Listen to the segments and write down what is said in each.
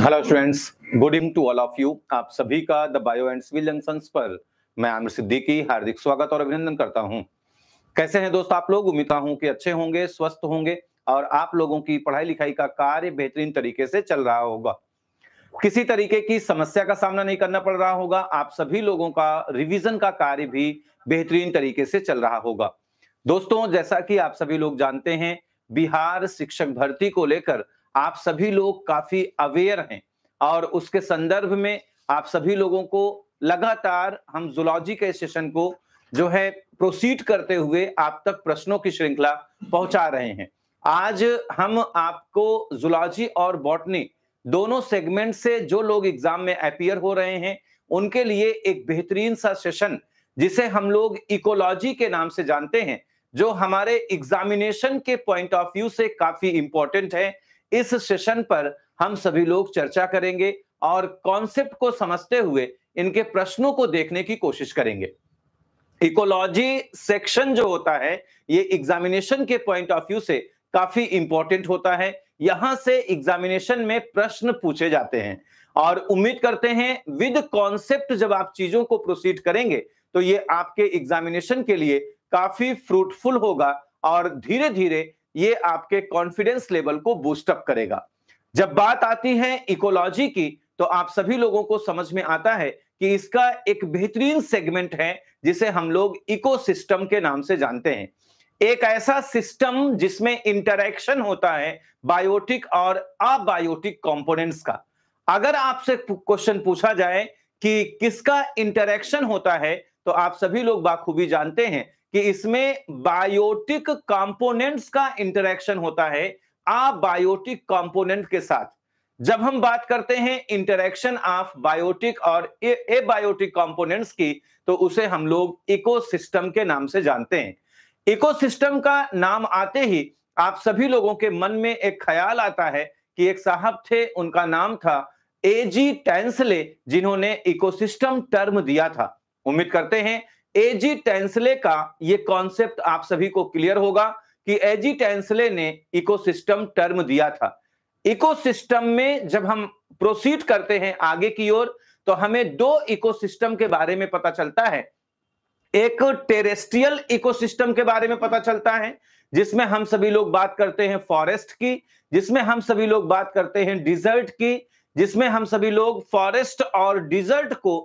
Hello students good evening to all of you आप सभी का the bio and civil junctions पर मैं आमिर सिद्दीकी हार्दिक स्वागत और अभिनंदन करता हूं कैसे हैं दोस्त आप लोग उम्मीद हूं कि अच्छे होंगे स्वस्थ होंगे और आप लोगों की पढ़ाई लिखाई का कार्य बेहतरीन तरीके से चल रहा होगा किसी तरीके की समस्या का सामना नहीं करना पड़ रहा होगा आप सभी लोगों का रिविजन का कार्य भी बेहतरीन तरीके से चल रहा होगा दोस्तों जैसा कि आप सभी लोग जानते हैं बिहार शिक्षक भर्ती को लेकर आप सभी लोग काफी अवेयर हैं और उसके संदर्भ में आप सभी लोगों को लगातार हम जुलॉजी के सेशन को जो है प्रोसीड करते हुए आप तक प्रश्नों की श्रृंखला पहुंचा रहे हैं आज हम आपको जुलॉजी और बॉटनी दोनों सेगमेंट से जो लोग एग्जाम में अपियर हो रहे हैं उनके लिए एक बेहतरीन सा सेशन जिसे हम लोग इकोलॉजी के नाम से जानते हैं जो हमारे एग्जामिनेशन के पॉइंट ऑफ व्यू से काफी इंपॉर्टेंट है इस सेशन पर हम सभी लोग चर्चा करेंगे और कॉन्सेप्ट को समझते हुए इनके प्रश्नों को देखने की कोशिश करेंगे इकोलॉजी सेक्शन जो होता है ये एग्जामिनेशन के पॉइंट ऑफ व्यू से काफी इंपॉर्टेंट होता है यहां से एग्जामिनेशन में प्रश्न पूछे जाते हैं और उम्मीद करते हैं विद कॉन्सेप्ट जब आप चीजों को प्रोसीड करेंगे तो ये आपके एग्जामिनेशन के लिए काफी फ्रूटफुल होगा और धीरे धीरे ये आपके कॉन्फिडेंस लेवल को बूस्टअप करेगा जब बात आती है इकोलॉजी की तो आप सभी लोगों को समझ में आता है कि इसका एक बेहतरीन सेगमेंट है जिसे हम लोग इकोसिस्टम के नाम से जानते हैं एक ऐसा सिस्टम जिसमें इंटरेक्शन होता है बायोटिक और अबायोटिक कंपोनेंट्स का अगर आपसे क्वेश्चन पूछा जाए कि किसका इंटरेक्शन होता है तो आप सभी लोग बाखूबी जानते हैं कि इसमें बायोटिक कंपोनेंट्स का इंटरेक्शन होता है आ बायोटिक कंपोनेंट के साथ जब हम बात करते हैं इंटरेक्शन ऑफ बायोटिक और एबायोटिक कंपोनेंट्स की तो उसे हम लोग इकोसिस्टम के नाम से जानते हैं इकोसिस्टम का नाम आते ही आप सभी लोगों के मन में एक ख्याल आता है कि एक साहब थे उनका नाम था एजी टेंसले जिन्होंने इकोसिस्टम टर्म दिया था उम्मीद करते हैं एजी टेंसले का ये कॉन्सेप्ट आप सभी को क्लियर होगा कि एजी टेंसले ने इकोसिस्टम टर्म दिया था इकोसिस्टम में जब हम प्रोसीड करते हैं आगे की ओर तो हमें दो इकोसिस्टम के बारे में पता चलता है एक टेरेस्ट्रियल इकोसिस्टम के बारे में पता चलता है जिसमें हम सभी लोग बात करते हैं फॉरेस्ट की जिसमें हम सभी लोग बात करते हैं डिजर्ट की जिसमें हम सभी लोग फॉरेस्ट और डिजर्ट को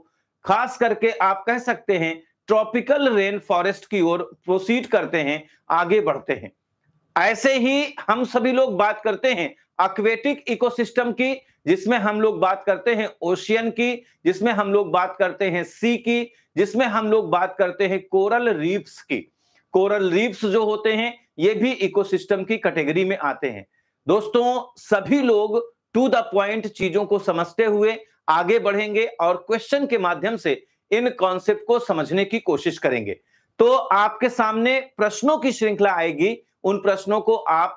खास करके आप कह सकते हैं ट्रॉपिकल रेन फॉरेस्ट की ओर प्रोसीड करते हैं आगे बढ़ते हैं ऐसे ही हम सभी लोग बात करते हैं अक्वेटिक इकोसिस्टम की जिसमें हम लोग बात करते हैं ओशियन की जिसमें हम लोग बात करते हैं सी की जिसमें हम लोग बात करते हैं कोरल रीफ्स की कोरल रीफ्स जो होते हैं ये भी इकोसिस्टम की कैटेगरी में आते हैं दोस्तों सभी लोग टू द पॉइंट चीजों को समझते हुए आगे बढ़ेंगे और क्वेश्चन के माध्यम से इन कॉन्सेप्ट को समझने की कोशिश करेंगे तो आपके सामने प्रश्नों की श्रृंखला आएगी उन प्रश्नों को आप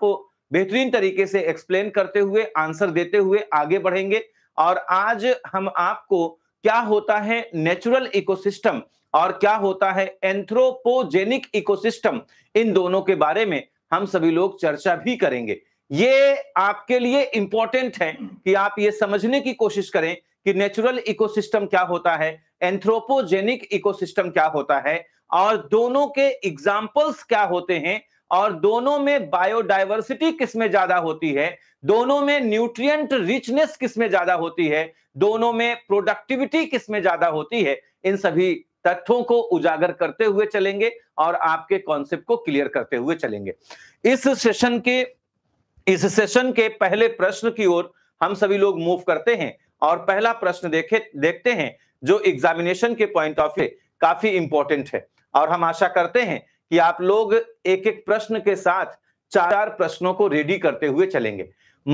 बेहतरीन तरीके से एक्सप्लेन करते हुए आंसर देते हुए आगे बढ़ेंगे और आज हम आपको क्या होता है नेचुरल इकोसिस्टम और क्या होता है एंथ्रोपोजेनिक इकोसिस्टम इन दोनों के बारे में हम सभी लोग चर्चा भी करेंगे ये आपके लिए इंपॉर्टेंट है कि आप ये समझने की कोशिश करें कि नेचुरल इकोसिस्टम क्या होता है एंथ्रोपोजेनिक इकोसिस्टम क्या होता है और दोनों के एग्जाम्पल्स क्या होते हैं और दोनों में बायोडाइवर्सिटी किसमें ज्यादा होती है दोनों में न्यूट्रिएंट रिचनेस किसमें ज्यादा होती है दोनों में प्रोडक्टिविटी किसमें ज्यादा होती है इन सभी तथ्यों को उजागर करते हुए चलेंगे और आपके कॉन्सेप्ट को क्लियर करते हुए चलेंगे इस सेशन के इस सेशन के पहले प्रश्न की ओर हम सभी लोग मूव करते हैं और पहला प्रश्न देखे देखते हैं जो एग्जामिनेशन के पॉइंट ऑफ व्यू काफी इंपॉर्टेंट है और हम आशा करते हैं कि आप लोग एक एक प्रश्न के साथ चार चार प्रश्नों को रेडी करते हुए चलेंगे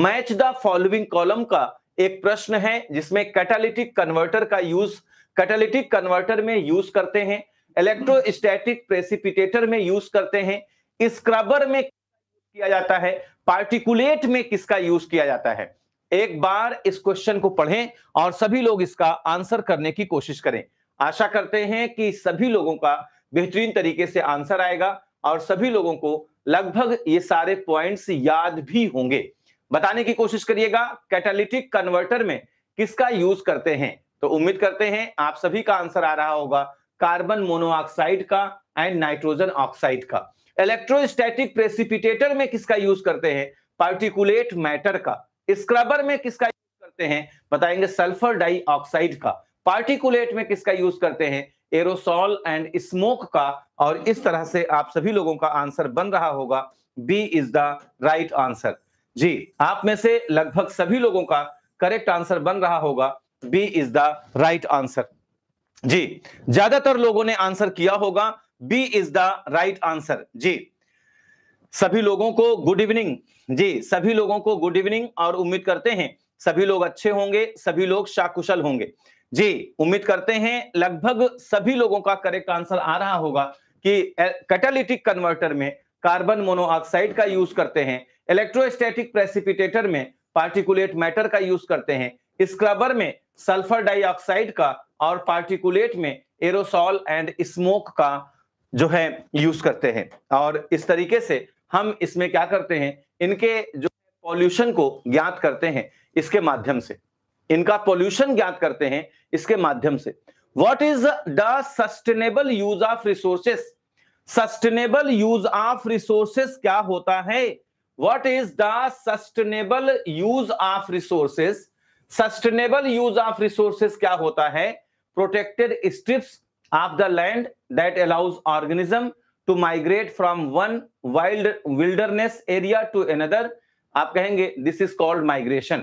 मैच द फॉलोइंग कॉलम का एक प्रश्न है जिसमें कैटालिटिक कन्वर्टर का यूज कैटालिटिक कन्वर्टर में यूज करते हैं इलेक्ट्रोस्टैटिक प्रेसिपिटेटर में यूज करते हैं स्क्रबर में किया जाता है पार्टिकुलेट में किसका यूज किया जाता है एक बार इस क्वेश्चन को पढ़ें और सभी लोग इसका आंसर करने की कोशिश करें आशा करते हैं कि सभी लोगों का बेहतरीन तरीके से आंसर आएगा और सभी लोगों को लगभग ये सारे पॉइंट्स याद भी होंगे बताने की कोशिश करिएगा कैटालिटिक कन्वर्टर में किसका यूज करते हैं तो उम्मीद करते हैं आप सभी का आंसर आ रहा होगा कार्बन मोनोऑक्साइड का एंड नाइट्रोजन ऑक्साइड का इलेक्ट्रोस्टैटिक प्रेसिपिटेटर में किसका यूज करते हैं पार्टिकुलेट मैटर का स्क्रबर में किसका यूज करते हैं बताएंगे सल्फर डाइऑक्साइड का पार्टिकुलेट में किसका यूज करते हैं एरोसॉल एंड स्मोक का और इस तरह से आप सभी लोगों का आंसर बन रहा होगा B is the right answer जी आप में से लगभग सभी लोगों का करेक्ट आंसर बन रहा होगा B is the right answer जी ज्यादातर लोगों ने आंसर किया होगा B is the right answer जी सभी लोगों को गुड इवनिंग जी सभी लोगों को गुड इवनिंग और उम्मीद करते हैं सभी लोग अच्छे होंगे सभी लोग शाकुशल होंगे जी उम्मीद करते हैं लगभग सभी लोगों का करेक्ट आंसर आ रहा होगा कि कैटालिटिक कन्वर्टर में कार्बन मोनोऑक्साइड का यूज करते हैं इलेक्ट्रोस्टैटिक प्रेसिपिटेटर में पार्टिकुलेट मैटर का यूज करते हैं स्क्रबर में सल्फर डाइऑक्साइड का और पार्टिकुलेट में एरोसॉल एंड स्मोक का जो है यूज करते हैं और इस तरीके से हम इसमें क्या करते हैं इनके जो पॉल्यूशन को ज्ञात करते हैं इसके माध्यम से इनका पॉल्यूशन ज्ञात करते हैं इसके माध्यम से what is the sustainable use of resources sustainable use of resources क्या होता है what is the sustainable use of resources sustainable use of resources क्या होता है protected strips of the land that allows organism to migrate from one wild wilderness area to another आप कहेंगे this is called migration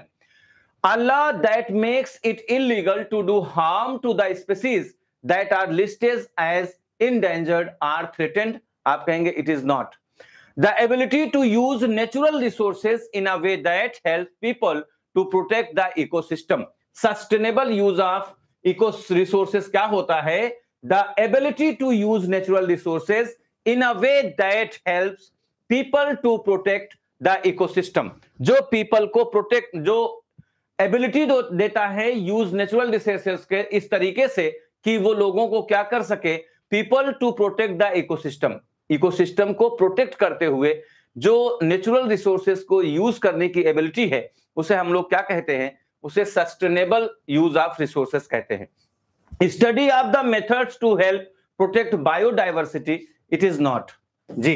a law that makes it illegal to do harm to the species that are listed as in endangered or threatened आप कहेंगे it is not the ability to use natural resources in a way that help people to protect the ecosystem sustainable use of eco resources क्या होता है the ability to use natural resources in a way that help people to protect the ecosystem जो people को protect जो ability देता है use natural resources के इस तरीके से कि वो लोगों को क्या कर सके people to protect the ecosystem ecosystem को प्रोटेक्ट करते हुए जो नेचुरल रिसोर्सेस को यूज करने की एबिलिटी है उसे हम लोग क्या कहते हैं उसे सस्टेनेबल यूज ऑफ रिसोर्सेस कहते हैं study of the methods to help protect biodiversity it is not जी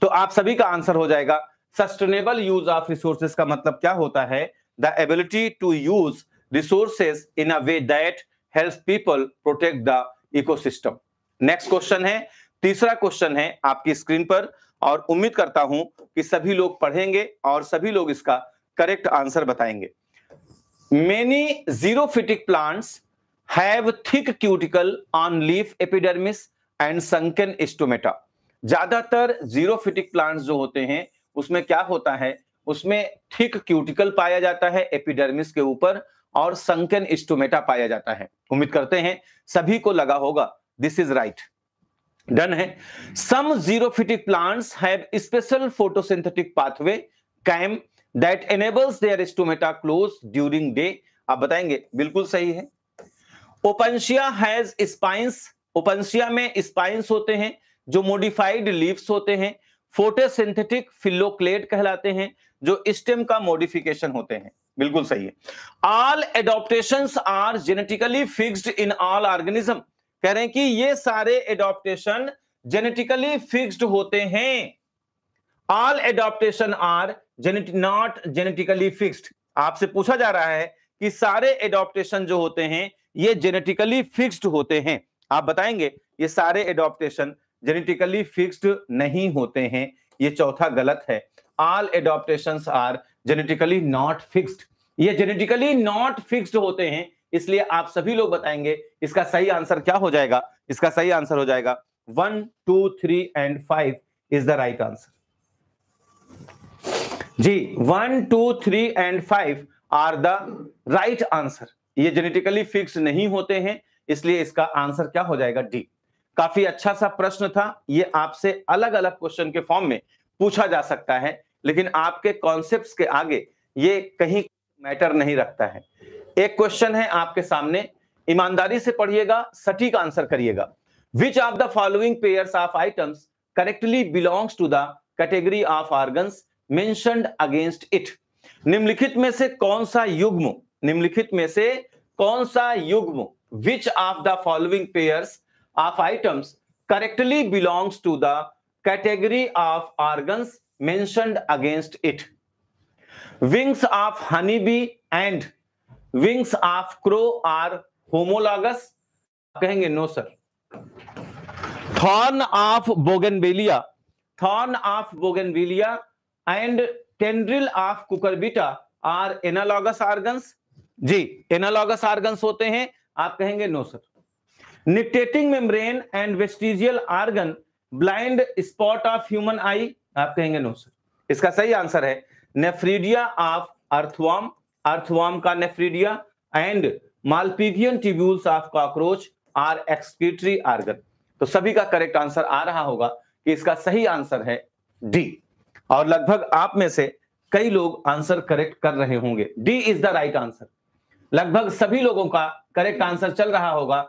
तो आप सभी का आंसर हो जाएगा सस्टेनेबल यूज ऑफ रिसोर्सेज का मतलब क्या होता है the ability to use resources in a way that help people protect the ecosystem next question है तीसरा क्वेश्चन है आपकी स्क्रीन पर और उम्मीद करता हूं कि सभी लोग पढ़ेंगे और सभी लोग इसका करेक्ट आंसर बताएंगे many xerophytic plants have thick cuticle on leaf epidermis and sunken stomata ज्यादातर जीरो प्लांट्स जो होते हैं उसमें क्या होता है उसमें थिक क्यूटिकल पाया जाता है एपिडर्मिस के ऊपर और संकन एस्टोमेटा पाया जाता है उम्मीद करते हैं सभी को लगा होगा दिस इज राइट डन है some xerophytic plants have special photosynthetic pathway CAM that enables their stomata close during day आप बताएंगे बिल्कुल सही है ओपेंशिया हैज स्पाइंस ओपनसिया में स्पाइन्स होते हैं जो मोडिफाइड लीव्स होते हैं फोटोसिंथेटिक फिलोक्लेट कहलाते हैं जो स्टेम का मॉडिफिकेशन होते हैं बिल्कुल सही है all adaptation are genetically fixed in all organism कह रहे हैं कि ये सारे एडोप्टेशन जेनेटिकली फिक्सड होते हैं all adaptation are not genetically fixed आपसे पूछा जा रहा है कि सारे एडोप्टेशन जो होते हैं ये जेनेटिकली फिक्स्ड होते हैं आप बताएंगे ये सारे एडोप्टेशन जेनेटिकली फिक्स्ड नहीं होते हैं ये चौथा गलत है all adaptation are genetically not fixed ये जेनेटिकली नॉट फिक्स्ड होते हैं इसलिए आप सभी लोग बताएंगे इसका सही आंसर क्या हो जाएगा इसका सही आंसर हो जाएगा one two three and five is the right answer जी one two three and five are the right answer ये जेनेटिकली फिक्स नहीं होते हैं इसलिए इसका आंसर क्या हो जाएगा डी काफी अच्छा सा प्रश्न था ये आपसे अलग अलग क्वेश्चन के फॉर्म में पूछा जा सकता है लेकिन आपके कॉन्सेप्ट के आगे ये कहीं मैटर नहीं रखता है एक क्वेश्चन है आपके सामने ईमानदारी से पढ़िएगा सटीक आंसर करिएगा which of the following pairs of items correctly belongs to the category of organs mentioned against it निम्नलिखित में से कौन सा युग्म निम्नलिखित में से कौन सा युग्म which of the following pairs of items correctly belongs to the category of organs mentioned against it wings of honeybee and wings of crow are homologous कहेंगे no sir thorn of bougainvillea thorn of bougainvillea and tendril of cucurbita are analogous organs जी analogous organs होते हैं आप कहेंगे no sir nictitating membrane and vestigial organ blind spot of human eye आप कहेंगे no sir इसका सही answer है नेफ्रीडिया ऑफ अर्थवाम अर्थवाम का nephridia and malpighian tubules of cockroach are excretory organ तो सभी का करेक्ट आंसर आ रहा होगा कि इसका सही आंसर है डी और लगभग आप में से कई लोग आंसर करेक्ट कर रहे होंगे D is the right answer लगभग सभी लोगों का करेक्ट आंसर चल रहा होगा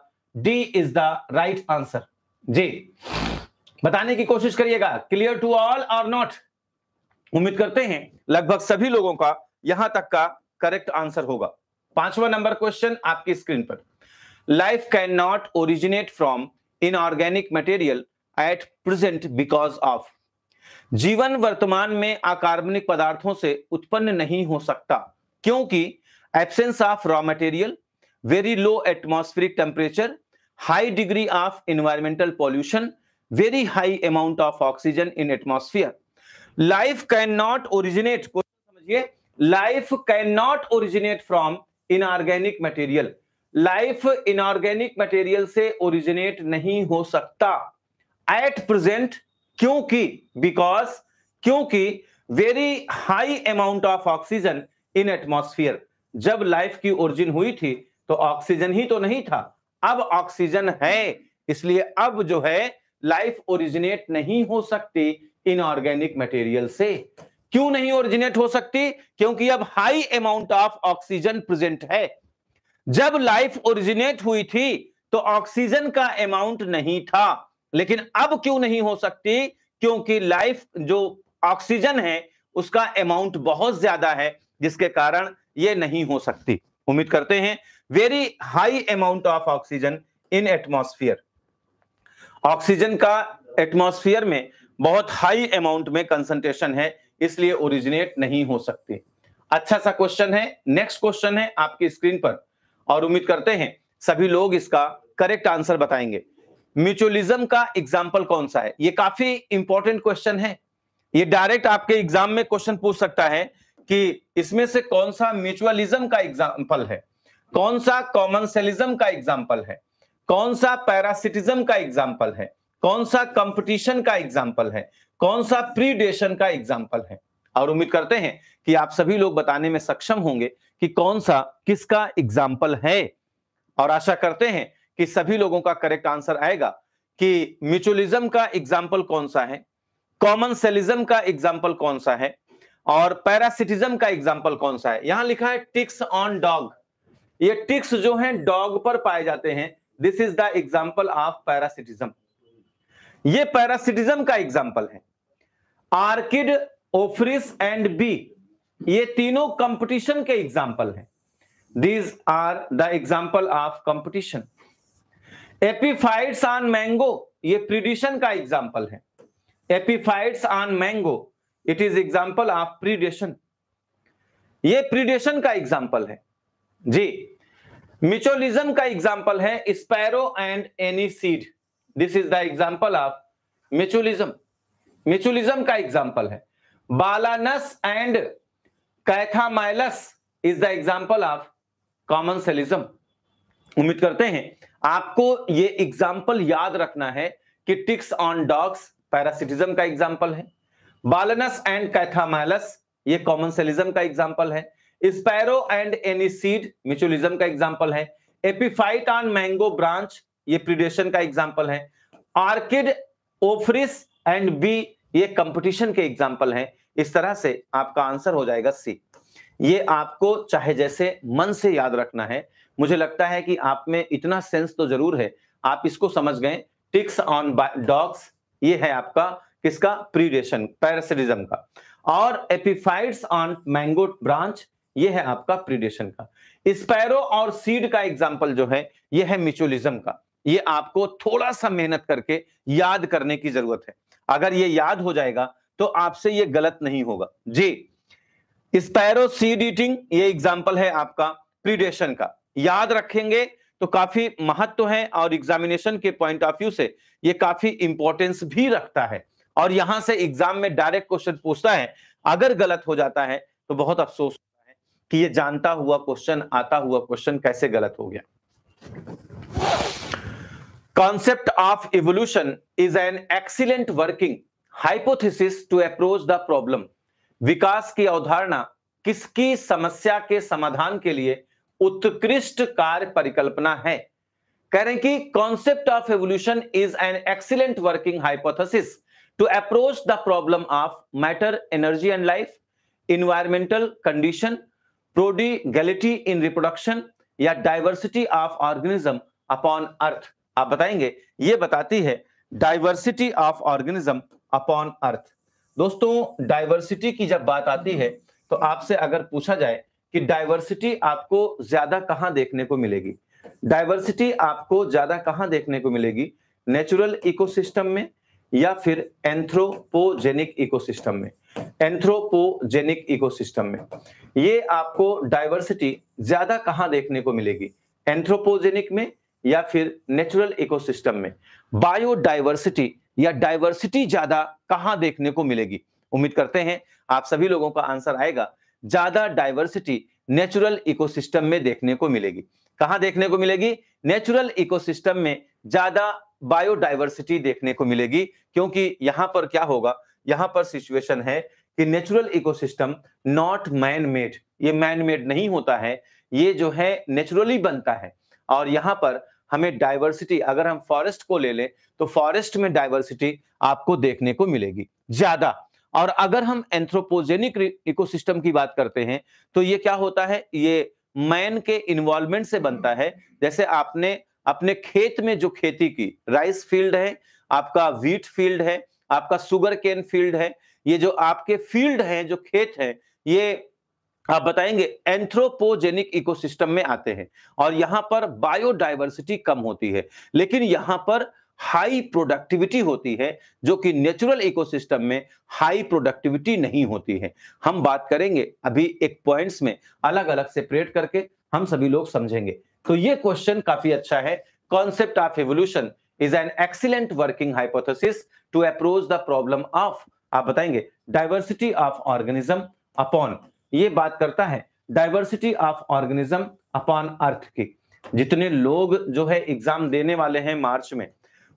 D is the right answer जी बताने की कोशिश करिएगा क्लियर टू ऑल और नॉट उम्मीद करते हैं लगभग सभी लोगों का यहां तक का करेक्ट आंसर होगा पांचवा नंबर क्वेश्चन आपकी स्क्रीन पर life can not originate from inorganic material at present because of जीवन वर्तमान में अकार्बनिक पदार्थों से उत्पन्न नहीं हो सकता क्योंकि absence of raw material very low atmospheric temperature high degree of environmental pollution very high amount of oxygen in atmosphere life can not originate समझिए life can not originate from inorganic material life inorganic material से originate नहीं हो सकता at present क्योंकि because क्योंकि very high amount of oxygen in atmosphere जब life की origin हुई थी तो ऑक्सीजन ही तो नहीं था अब ऑक्सीजन है इसलिए अब जो है लाइफ ओरिजिनेट नहीं हो सकती इनऑर्गेनिक मटेरियल से क्यों नहीं ओरिजिनेट हो सकती क्योंकि अब high amount of oxygen present है जब लाइफ ओरिजिनेट हुई थी तो ऑक्सीजन का अमाउंट नहीं था लेकिन अब क्यों नहीं हो सकती क्योंकि लाइफ जो ऑक्सीजन है उसका अमाउंट बहुत ज्यादा है जिसके कारण ये नहीं हो सकती उम्मीद करते हैं very high amount of oxygen in atmosphere oxygen का एटमोस्फियर में बहुत हाई अमाउंट में कंसंट्रेशन है इसलिए ओरिजिनेट नहीं हो सकते अच्छा सा क्वेश्चन है नेक्स्ट क्वेश्चन है आपकी स्क्रीन पर और उम्मीद करते हैं सभी लोग इसका करेक्ट आंसर बताएंगे म्यूचुअलिज्म का एग्जाम्पल कौन सा है ये काफी इंपॉर्टेंट क्वेश्चन है ये डायरेक्ट आपके एग्जाम में क्वेश्चन पूछ सकता है कि इसमें से कौन सा म्यूचुअलिज्म का एग्जाम्पल है कौन सा कॉमन सेलिज्म का एग्जाम्पल है कौन सा पैरासिटिज्म का एग्जाम्पल है कौन सा कंपटीशन का एग्जाम्पल है कौन सा प्रीडेशन का एग्जाम्पल है और उम्मीद करते हैं कि आप सभी लोग बताने में सक्षम होंगे कि कौन सा किसका एग्जाम्पल है और आशा करते हैं कि सभी लोगों का करेक्ट आंसर आएगा कि म्यूचुअलिज्म का एग्जाम्पल कौन सा है कॉमन सेलिज्म का एग्जाम्पल कौन सा है और पैरासिटिज्म का एग्जाम्पल कौन सा है यहां लिखा है टिक्स ऑन डॉग ये टिक्स जो है डॉग पर पाए जाते हैं this is the example of parasitism ये पैरासिटिज्म का एग्जाम्पल है आर्किड ओफ्रिस एंड बी ये तीनों कंपटीशन के एग्जाम्पल हैं these are the example of competition epiphytes on mango ये प्रिडिशन का एग्जाम्पल है epiphytes on mango it is example of predation ये प्रीडेशन का एग्जाम्पल है जी म्यूचुअलिज्म का एग्जाम्पल है sparrow and any seed this is the example of mutualism mutualism का एग्जाम्पल है balanus and chthamalus is the example of commensalism उम्मीद करते हैं आपको ये एग्जाम्पल याद रखना है कि टिक्स ऑन डॉग्स पैरासिटिज्म का एग्जाम्पल है बालनस एंड कैथामैलस ये कॉमन सेलिज्म का एग्जाम्पल है स्पैरो एंड एनिसीड म्यूचुअलिज्म का एग्जाम्पल है एपिफाइट ऑन मैंगो ब्रांच ये प्रिडेशन का एग्जाम्पल है आर्किड ओफ्रिस एंड बी ये कंपटीशन के एग्जाम्पल है इस तरह से आपका आंसर हो जाएगा सी ये आपको चाहे जैसे मन से याद रखना है मुझे लगता है कि आप में इतना सेंस तो जरूर है आप इसको समझ गए टिक्स ऑन डॉग्स ये है आपका किसका प्रीडेशन पैरासिटिज्म का और एपिफाइट्स ऑन मैंगो ब्रांच ये है आपका प्रीडेशन का स्पैरो और सीड का एग्जाम्पल जो है ये है म्यूचुअलिज्म का ये आपको थोड़ा सा मेहनत करके याद करने की जरूरत है अगर ये याद हो जाएगा तो आपसे ये गलत नहीं होगा जी स्पैरो सीड ईटिंग ये एग्जाम्पल है आपका प्रीडेशन का याद रखेंगे तो काफी महत्व है और एग्जामिनेशन के पॉइंट ऑफ व्यू से ये काफी इंपॉर्टेंस भी रखता है और यहां से एग्जाम में डायरेक्ट क्वेश्चन पूछता है अगर गलत हो जाता है तो बहुत अफसोस होता है कि ये जानता हुआ क्वेश्चन आता हुआ क्वेश्चन कैसे गलत हो गया concept of evolution is an excellent working hypothesis to approach the problem विकास की अवधारणा किसकी समस्या के समाधान के लिए उत्कृष्ट कार्य परिकल्पना है कह रहे हैं कि concept of evolution is an excellent working hypothesis to approach the problem of matter, energy and life, environmental condition, prodigality in reproduction या diversity of organism upon earth. आप बताएंगे ये बताती है diversity of organism upon earth. दोस्तों diversity की जब बात आती है तो आपसे अगर पूछा जाए कि डाइवर्सिटी आपको ज्यादा कहाँ देखने को मिलेगी डाइवर्सिटी आपको ज्यादा कहाँ देखने को मिलेगी नेचुरल इकोसिस्टम में या फिर एंथ्रोपोजेनिक इकोसिस्टम में एंथ्रोपोजेनिक इकोसिस्टम में ये आपको डाइवर्सिटी ज्यादा कहां देखने को मिलेगी एंथ्रोपोजेनिक में या फिर नेचुरल इकोसिस्टम में बायोडाइवर्सिटी या डाइवर्सिटी ज्यादा कहां देखने को मिलेगी उम्मीद करते हैं आप सभी लोगों का आंसर आएगा ज्यादा डाइवर्सिटी नेचुरल इकोसिस्टम में देखने को मिलेगी कहां देखने को मिलेगी नेचुरल इकोसिस्टम में ज्यादा बायोडाइवर्सिटी देखने को मिलेगी क्योंकि यहां पर क्या होगा यहां पर सिचुएशन है कि natural ecosystem not man made ये मैन मेड नहीं होता है ये जो है नेचुरली बनता है और यहाँ पर हमें डाइवर्सिटी अगर हम फॉरेस्ट को ले लें तो फॉरेस्ट में डाइवर्सिटी आपको देखने को मिलेगी ज्यादा और अगर हम एंथ्रोपोजेनिक इकोसिस्टम की बात करते हैं तो ये क्या होता है ये मैन के इन्वॉल्वमेंट से बनता है जैसे आपने अपने खेत में जो खेती की राइस फील्ड है आपका व्हीट फील्ड है आपका सुगर केन फील्ड है ये जो आपके फील्ड हैं जो खेत हैं ये आप बताएंगे एंथ्रोपोजेनिक इकोसिस्टम में आते हैं और यहाँ पर बायोडाइवर्सिटी कम होती है लेकिन यहां पर हाई प्रोडक्टिविटी होती है जो कि नेचुरल इकोसिस्टम में हाई प्रोडक्टिविटी नहीं होती है हम बात करेंगे अभी एक पॉइंट्स में अलग अलग सेपरेट करके हम सभी लोग समझेंगे तो ये क्वेश्चन काफी अच्छा है concept of evolution is an excellent working hypothesis to approach the problem of आप बताएंगे डाइवर्सिटी ऑफ ऑर्गेनिज्म अपॉन ये बात करता है diversity of organism upon earth की जितने लोग जो है एग्जाम देने वाले हैं मार्च में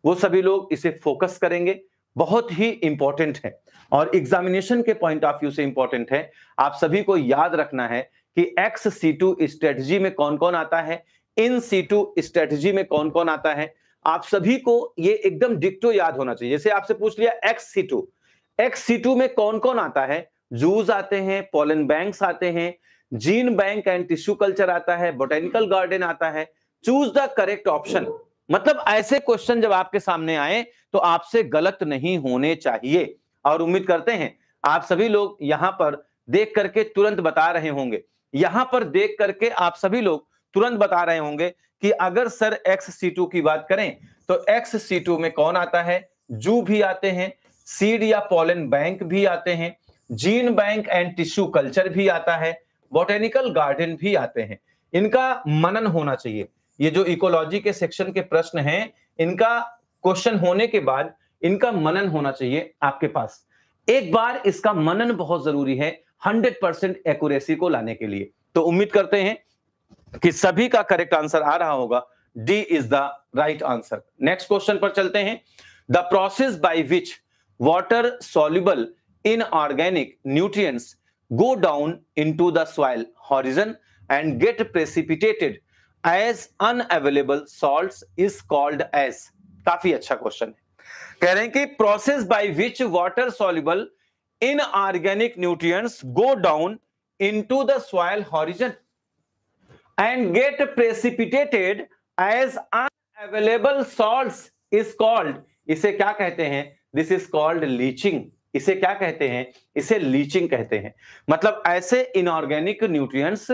वो सभी लोग इसे फोकस करेंगे बहुत ही इंपॉर्टेंट है और एग्जामिनेशन के पॉइंट ऑफ व्यू से इंपॉर्टेंट है आप सभी को याद रखना है कि एक्स सी टू स्ट्रेटजी में कौन कौन आता है इन सी टू स्ट्रेटजी में कौन कौन आता है आप सभी को ये एकदम डिक्टो याद होना चाहिए जैसे आपसे पूछ लिया ex situ ex situ में कौन कौन आता है जूज आते हैं पोलन बैंक्स आते हैं gene bank and tissue culture आता है बोटेनिकल गार्डन आता है चूज द करेक्ट ऑप्शन मतलब ऐसे क्वेश्चन जब आपके सामने आए तो आपसे गलत नहीं होने चाहिए और उम्मीद करते हैं आप सभी लोग यहां पर देख करके तुरंत बता रहे होंगे यहां पर देख करके आप सभी लोग तुरंत बता रहे होंगे कि अगर सर एक्स सी टू की बात करें तो एक्स सी टू में कौन आता है जू भी आते हैं सीड या पॉलन बैंक भी आते हैं gene bank and tissue culture भी आता है बोटेनिकल गार्डन भी आते हैं इनका मनन होना चाहिए ये जो इकोलॉजी के सेक्शन के प्रश्न हैं इनका क्वेश्चन होने के बाद इनका मनन होना चाहिए आपके पास एक बार इसका मनन बहुत जरूरी है हंड्रेड परसेंट एक्यूरेसी को लाने के लिए तो उम्मीद करते हैं कि सभी का करेक्ट आंसर आ रहा होगा D is the right answer next question पर चलते हैं the process by which water soluble inorganic nutrients go down into the horizon and get precipitated as unavailable salt is called as काफी अच्छा question है कह रहे हैं कि process by which water soluble inorganic nutrients go down into the soil horizon and get precipitated as unavailable salts is called इसे क्या कहते हैं दिस इज कॉल्ड लीचिंग इसे क्या कहते हैं इसे लीचिंग कहते हैं मतलब ऐसे इनऑर्गेनिक न्यूट्रिएंट्स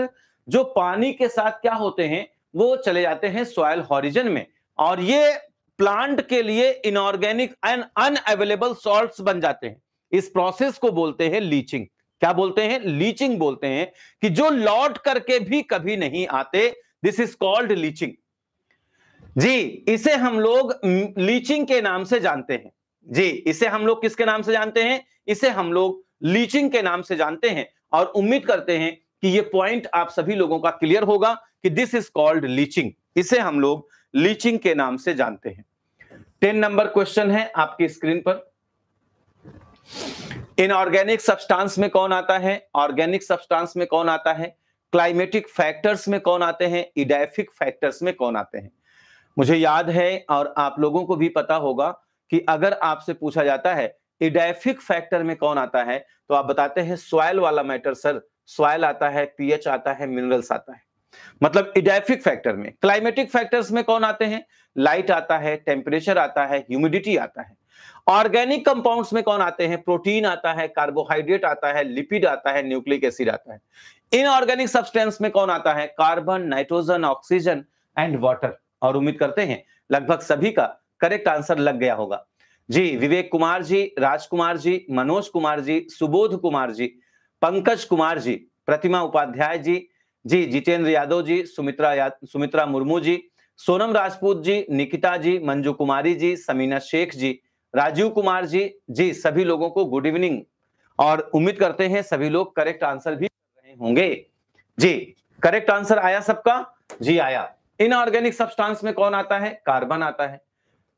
जो पानी के साथ क्या होते हैं वो चले जाते हैं सॉयल हॉरिजन में और ये प्लांट के लिए इनऑर्गेनिक एंड अनअवेलेबल सॉल्ट्स बन जाते हैं इस प्रोसेस को बोलते हैं लीचिंग क्या बोलते हैं लीचिंग बोलते हैं कि जो लौट करके भी कभी नहीं आते दिस इज कॉल्ड लीचिंग जी इसे हम लोग लीचिंग के नाम से जानते हैं जी इसे हम लोग किसके नाम से जानते हैं इसे हम लोग लीचिंग के नाम से जानते हैं और उम्मीद करते हैं कि ये पॉइंट आप सभी लोगों का क्लियर होगा कि दिस इज कॉल्ड लीचिंग इसे हम लोग लीचिंग के नाम से जानते हैं टेन नंबर क्वेश्चन है आपकी स्क्रीन पर इनऑर्गेनिक सब्सटेंस में कौन आता है ऑर्गेनिक सब्सटेंस में कौन आता है क्लाइमेटिक फैक्टर्स में कौन आते हैं इडेफिक फैक्टर्स में कौन आते हैं मुझे याद है और आप लोगों को भी पता होगा कि अगर आपसे पूछा जाता है इडेफिक फैक्टर में कौन आता है तो आप बताते हैं सॉयल वाला मैटर सर सॉयल आता है पीएच आता है मिनरल्स आता है मतलब इडेफिक फैक्टर में क्लाइमेटिक फैक्टर्स में कौन आते हैं लाइट आता है टेम्परेचर आता है ह्यूमिडिटी आता है ऑर्गेनिक कंपाउंड्स में कौन आते हैं प्रोटीन आता है कार्बोहाइड्रेट आता है लिपिड आता है न्यूक्लिक एसिड आता है इनऑर्गेनिक सब्सटेंस में कौन आता है carbon nitrogen oxygen and water और उम्मीद करते हैं लगभग सभी का करेक्ट आंसर लग गया होगा जी विवेक कुमार जी राजकुमार जी मनोज कुमार जी सुबोध कुमार जी पंकज कुमार जी प्रतिमा उपाध्याय जी जी जितेंद्र यादव जी सुमित्रा याद, सुमित्रा मुर्मू जी सोनम राजपूत जी निकिता जी मंजू कुमारी जी समीना शेख जी राजीव कुमार जी जी सभी लोगों को गुड इवनिंग और उम्मीद करते हैं सभी लोग करेक्ट आंसर भी कर रहे होंगे जी करेक्ट आंसर आया सबका जी आया इनऑर्गेनिक सब्सटेंस में कौन आता है कार्बन आता है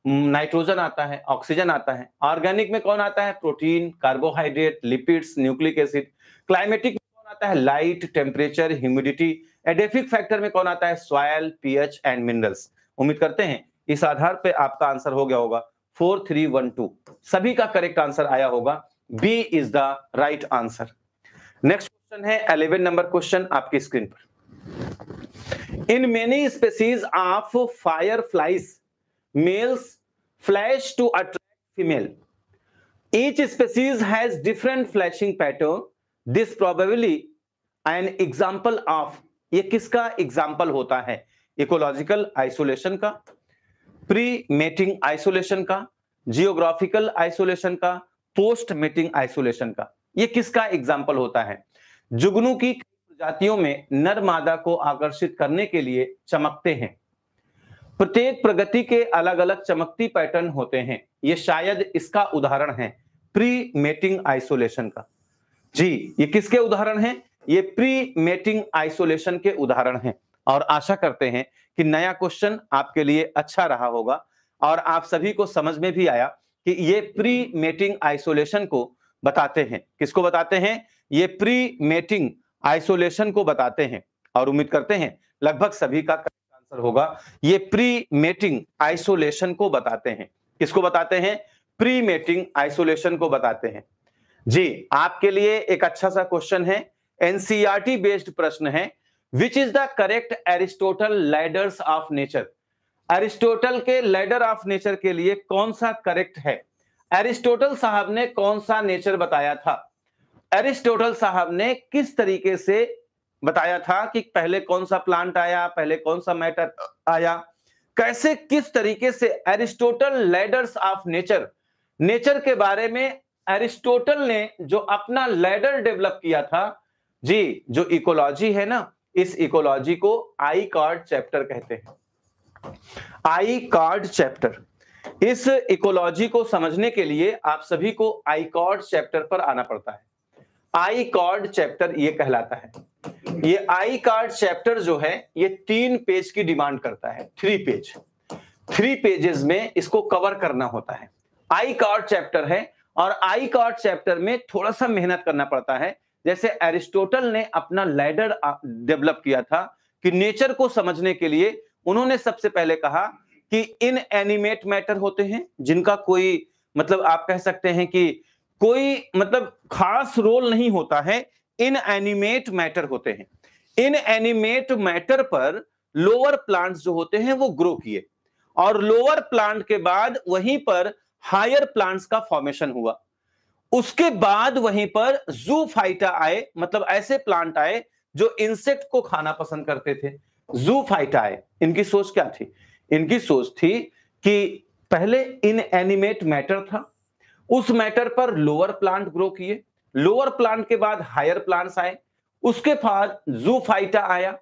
नाइट्रोजन हम्म, आता है ऑक्सीजन आता है ऑर्गेनिक में कौन आता है protein carbohydrate lipids nucleic acid climatic में कौन आता है light temperature humidity edaphic factor में कौन आता है सॉयल पीएच एंड मिनरल्स उम्मीद करते हैं इस आधार पर आपका आंसर हो गया होगा फोर थ्री वन टू सभी का करेक्ट आंसर आया होगा B is the right answer next question है अलेवन नंबर क्वेश्चन आपकी स्क्रीन पर in many species of fireflies males flash to attract female each species has different flashing pattern this probably an example of ये किसका example होता है ecological isolation का pre mating isolation का geographical isolation का post mating isolation का ये किसका एग्जाम्पल होता है जुगनू की प्रजातियों में नर मादा को आकर्षित करने के लिए चमकते हैं प्रत्येक प्रगति के अलग अलग चमकती पैटर्न होते हैं ये शायद इसका उदाहरण है प्री मेटिंग आइसोलेशन का जी ये किसके उदाहरण है ये प्री मेटिंग आइसोलेशन के उदाहरण है और आशा करते हैं कि नया क्वेश्चन आपके लिए अच्छा रहा होगा और आप सभी को समझ में भी आया कि ये प्री मेटिंग आइसोलेशन को बताते हैं किसको बताते हैं ये प्री मेटिंग आइसोलेशन को बताते हैं और उम्मीद करते हैं लगभग सभी का आंसर होगा ये प्री मेटिंग आइसोलेशन को बताते हैं किसको बताते हैं प्री मेटिंग आइसोलेशन को बताते हैं जी आपके लिए एक अच्छा सा क्वेश्चन है एनसीआरटी बेस्ड e प्रश्न है which is the correct Aristotle ladders of nature Aristotle के लैडर ऑफ नेचर के लिए कौन सा करेक्ट है एरिस्टोटल साहब ने कौन सा नेचर बताया था एरिस्टोटल साहब ने किस तरीके से बताया था कि पहले कौन सा प्लांट आया पहले कौन सा मैटर आया कैसे किस तरीके से Aristotle ladders of nature nature के बारे में एरिस्टोटल ने जो अपना लैडर डेवलप किया था जी जो इकोलॉजी है ना इस इकोलॉजी को आई कार्ड चैप्टर कहते हैं आई कार्ड चैप्टर इस इकोलॉजी को समझने के लिए आप सभी को आई कार्ड चैप्टर पर आना पड़ता है आई कार्ड चैप्टर ये कहलाता है ये आई कार्ड चैप्टर जो है ये तीन पेज की डिमांड करता है थ्री पेज थ्री पेजेस में इसको कवर करना होता है आई कार्ड चैप्टर है और आई कार्ड चैप्टर में थोड़ा सा मेहनत करना पड़ता है जैसे एरिस्टोटल ने अपना लैडर डेवलप किया था कि नेचर को समझने के लिए उन्होंने सबसे पहले कहा कि इन एनिमेट मैटर होते हैं जिनका कोई मतलब आप कह सकते हैं कि कोई मतलब खास रोल नहीं होता है इन एनिमेट मैटर होते हैं इन एनिमेट मैटर पर लोअर प्लांट्स जो होते हैं वो ग्रो किए और लोअर प्लांट के बाद वहीं पर हायर प्लांट्स का फॉर्मेशन हुआ उसके बाद वहीं पर जू फाइटा आए मतलब ऐसे प्लांट आए जो इंसेक्ट को खाना पसंद करते थे जू फाइटा आए इनकी सोच क्या थी इनकी सोच थी कि पहले इन एनिमेट मैटर था उस मैटर पर लोअर प्लांट ग्रो किए लोअर प्लांट के बाद हायर प्लांट्स आए उसके बाद जू फाइटा आया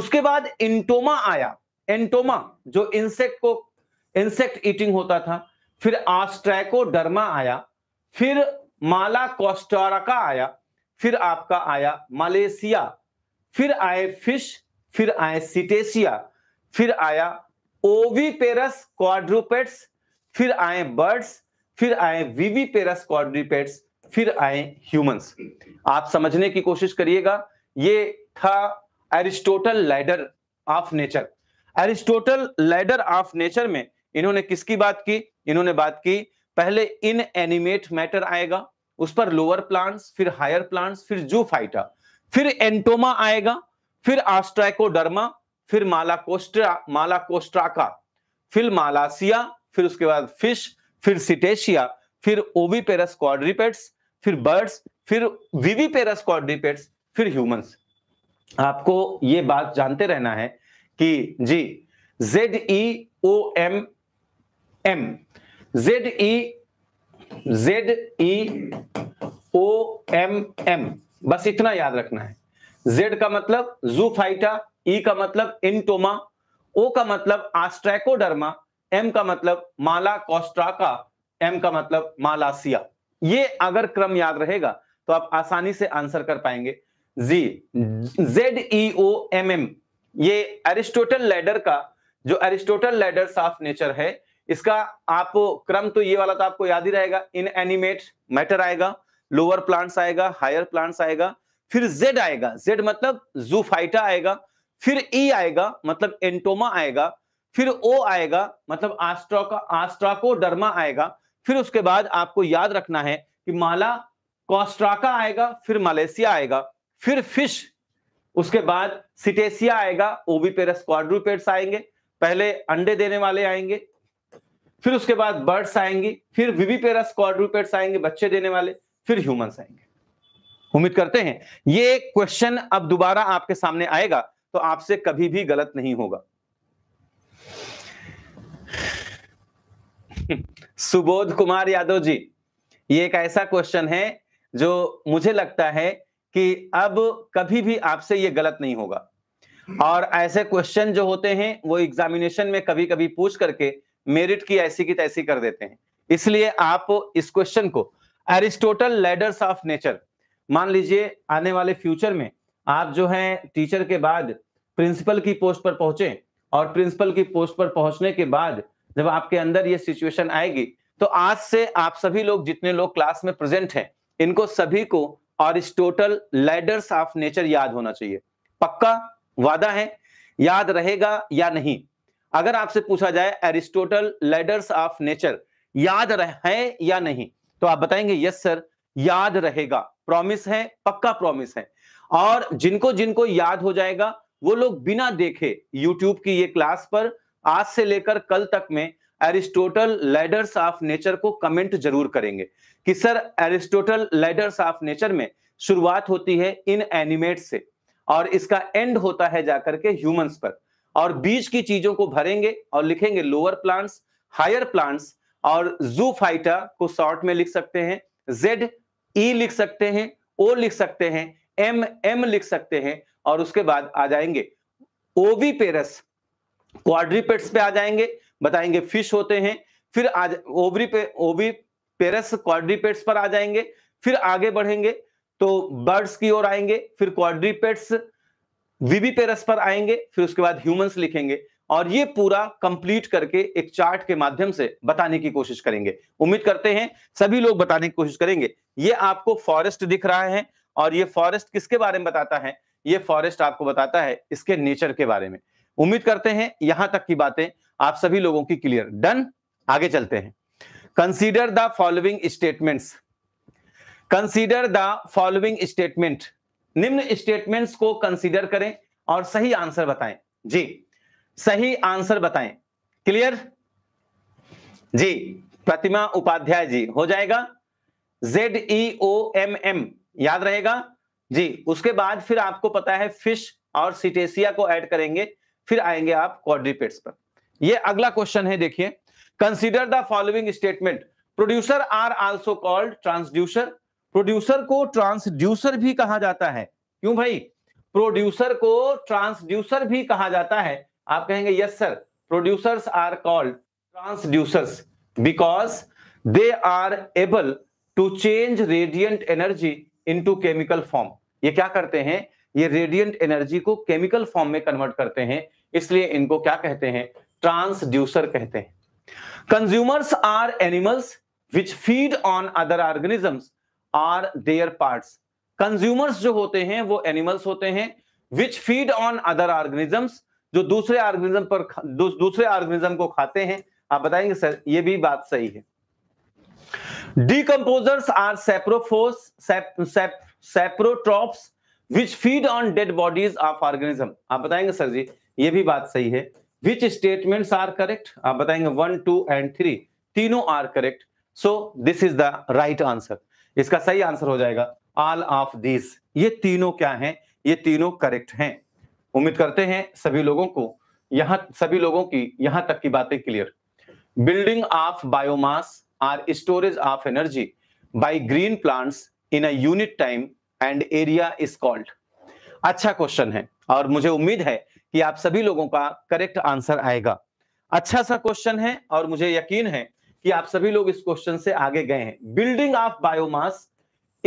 उसके बाद इंटोमा आया एंटोमा जो इंसेक्ट को इंसेक्ट ईटिंग होता था फिर आस्ट्रैकोडर्मा आया फिर माला का आया फिर आपका आया मलेशिया फिर आए फिश फिर आए सिटेशिया फिर आया ओवीपेरस क्वाड्रुपेट्स फिर आए बर्ड्स फिर आए विवीपेरस क्वाड्रुपेट्स फिर आए ह्यूमंस आप समझने की कोशिश करिएगा ये था Aristotle ladder of nature Aristotle ladder of nature में इन्होंने किसकी बात की इन्होंने बात की पहले इन एनिमेट मैटर आएगा उस पर लोअर प्लांट्स फिर हायर प्लांट्स फिर फाइटा फिर एंटोमा आएगा फिर आस्ट्राइकोडर्मा फिर मालाकोस्ट्रा मालाकोस्ट्राका फिर मालासिया फिर उसके बाद फिश फिर सिटेशिया फिर ओवीपेरस क्वाड्रिपेट्स फिर बर्ड्स फिर विवीपेरस क्वाड्रिपेट्स फिर ह्यूमंस आपको ये बात जानते रहना है कि जी Z E O M M Z E Z E O M M बस इतना याद रखना है जेड का मतलब जू फाइटा ई का मतलब इंटोमा ओ का मतलब आस्ट्रैकोडर्मा एम का मतलब माला कॉस्ट्राका एम का मतलब मालासिया ये अगर क्रम याद रहेगा तो आप आसानी से आंसर कर पाएंगे जी Z E O M M ये एरिस्टोटल लेडर का जो एरिस्टोटल लेडर्स ऑफ नेचर है इसका आप क्रम तो ये वाला तो आपको याद ही रहेगा इन एनिमेट मैटर आएगा लोअर प्लांट्स आएगा हायर प्लांट्स आएगा फिर जेड आएगा जेड मतलब जूफाइटा आएगा फिर ई e आएगा मतलब एंटोमा आएगा फिर ओ आएगा मतलब आस्ट्राकोडर्मा आएगा फिर उसके बाद आपको याद रखना है कि माला कॉस्ट्राका आएगा फिर मलेशिया आएगा फिर फिश उसके बाद सिटेसिया आएगा ओबीपेरस क्वाड्रूपेट्स आएंगे पहले अंडे देने वाले आएंगे फिर उसके बाद बर्ड्स आएंगे फिर विविपेरस कॉर्ड्रूपेट्स आएंगे बच्चे देने वाले फिर ह्यूमंस आएंगे उम्मीद करते हैं ये क्वेश्चन अब दोबारा आपके सामने आएगा तो आपसे कभी भी गलत नहीं होगा सुबोध कुमार यादव जी ये एक ऐसा क्वेश्चन है जो मुझे लगता है कि अब कभी भी आपसे ये गलत नहीं होगा और ऐसे क्वेश्चन जो होते हैं वो एग्जामिनेशन में कभी कभी पूछ करके मेरिट की ऐसी की तैसी कर देते हैं इसलिए आप इस क्वेश्चन को एरिस्टोटल लेडर्स ऑफ नेचर मान लीजिए आने वाले फ्यूचर में आप जो है टीचर के बाद प्रिंसिपल की पोस्ट पर पहुंचे और प्रिंसिपल की पोस्ट पर पहुंचने के बाद जब आपके अंदर ये सिचुएशन आएगी तो आज से आप सभी लोग जितने लोग क्लास में प्रेजेंट हैं इनको सभी को ऑरिस्टोटल लेडर्स ऑफ नेचर याद होना चाहिए पक्का वादा है याद रहेगा या नहीं अगर आपसे पूछा जाए एरिस्टोटल लेडर्स ऑफ नेचर याद है या नहीं तो आप बताएंगे यस सर याद रहेगा प्रॉमिस है पक्का प्रॉमिस है और जिनको जिनको याद हो जाएगा वो लोग बिना देखे यूट्यूब की ये क्लास पर आज से लेकर कल तक में एरिस्टोटल लेडर्स ऑफ नेचर को कमेंट जरूर करेंगे कि sir Aristotle ladders of nature में शुरुआत होती है इन एनिमेट से और इसका एंड होता है जाकर के ह्यूमंस पर और बीज की चीजों को भरेंगे और लिखेंगे लोअर प्लांट्स हायर प्लांट्स और जू फाइटा को शॉर्ट में लिख सकते हैं जेड ई e लिख सकते हैं ओ लिख सकते हैं एम एम लिख सकते हैं और उसके बाद आ जाएंगे ओवी पेरस क्वाड्रीपेट्स पे आ जाएंगे बताएंगे फिश होते हैं फिर आज ओवरी पे ओवी पेरस क्वाड्रीपेट्स पर आ जाएंगे फिर आगे बढ़ेंगे तो बर्ड्स की ओर आएंगे फिर क्वाड्रीपेट्स वीबी पेरस पर आएंगे फिर उसके बाद ह्यूमंस लिखेंगे और ये पूरा कंप्लीट करके एक चार्ट के माध्यम से बताने की कोशिश करेंगे उम्मीद करते हैं सभी लोग बताने की कोशिश करेंगे ये आपको फॉरेस्ट दिख रहा है और ये फॉरेस्ट किसके बारे में बताता है ये फॉरेस्ट आपको बताता है इसके नेचर के बारे में उम्मीद करते हैं यहां तक की बातें आप सभी लोगों की क्लियर डन आगे चलते हैं consider the following statement consider the following statement निम्न स्टेटमेंट्स को कंसीडर करें और सही आंसर बताएं जी सही आंसर बताएं क्लियर जी प्रतिमा उपाध्याय जी हो जाएगा Z E O M M याद रहेगा जी उसके बाद फिर आपको पता है फिश और सिटेसिया को ऐड करेंगे फिर आएंगे आप क्वाड्रीपेट्स पर ये अगला क्वेश्चन है देखिए consider the following statement producer are also called transducer producer को ट्रांसड्यूसर भी कहा जाता है क्यों भाई प्रोड्यूसर को ट्रांसड्यूसर भी कहा जाता है आप कहेंगे yes sir producers are called transducers because they are able to change radiant energy into chemical form ये क्या करते हैं ये रेडियंट एनर्जी को केमिकल फॉर्म में कन्वर्ट करते हैं इसलिए इनको क्या कहते हैं ट्रांसड्यूसर कहते हैं consumers are animals which feed on other organisms are their part consumers जो होते हैं वो एनिमल्स होते हैं which feed on other organisms जो दूसरे ऑर्गेनिज्म पर दू, दूसरे ऑर्गेनिज्म को खाते हैं आप बताएंगे सर ये भी बात सही है डीकम्पोजर्स आर सेप्रोफोस saprotrophs which feed on dead bodies of organism आप बताएंगे सर जी ये भी बात सही है विच स्टेटमेंट आर करेक्ट आप बताएंगे वन टू एंड थ्री तीनों are correct so this is the right answer इसका सही आंसर हो जाएगा ऑल ऑफ दिस ये तीनों क्या हैं ये तीनों करेक्ट हैं उम्मीद करते हैं सभी लोगों को यहां सभी लोगों की यहां तक की बातें clear building of biomass or storage of energy by green plants in a unit time and area is called अच्छा क्वेश्चन है और मुझे उम्मीद है कि आप सभी लोगों का करेक्ट आंसर आएगा अच्छा सा क्वेश्चन है और मुझे यकीन है कि आप सभी लोग इस क्वेश्चन से आगे गए हैं building of biomass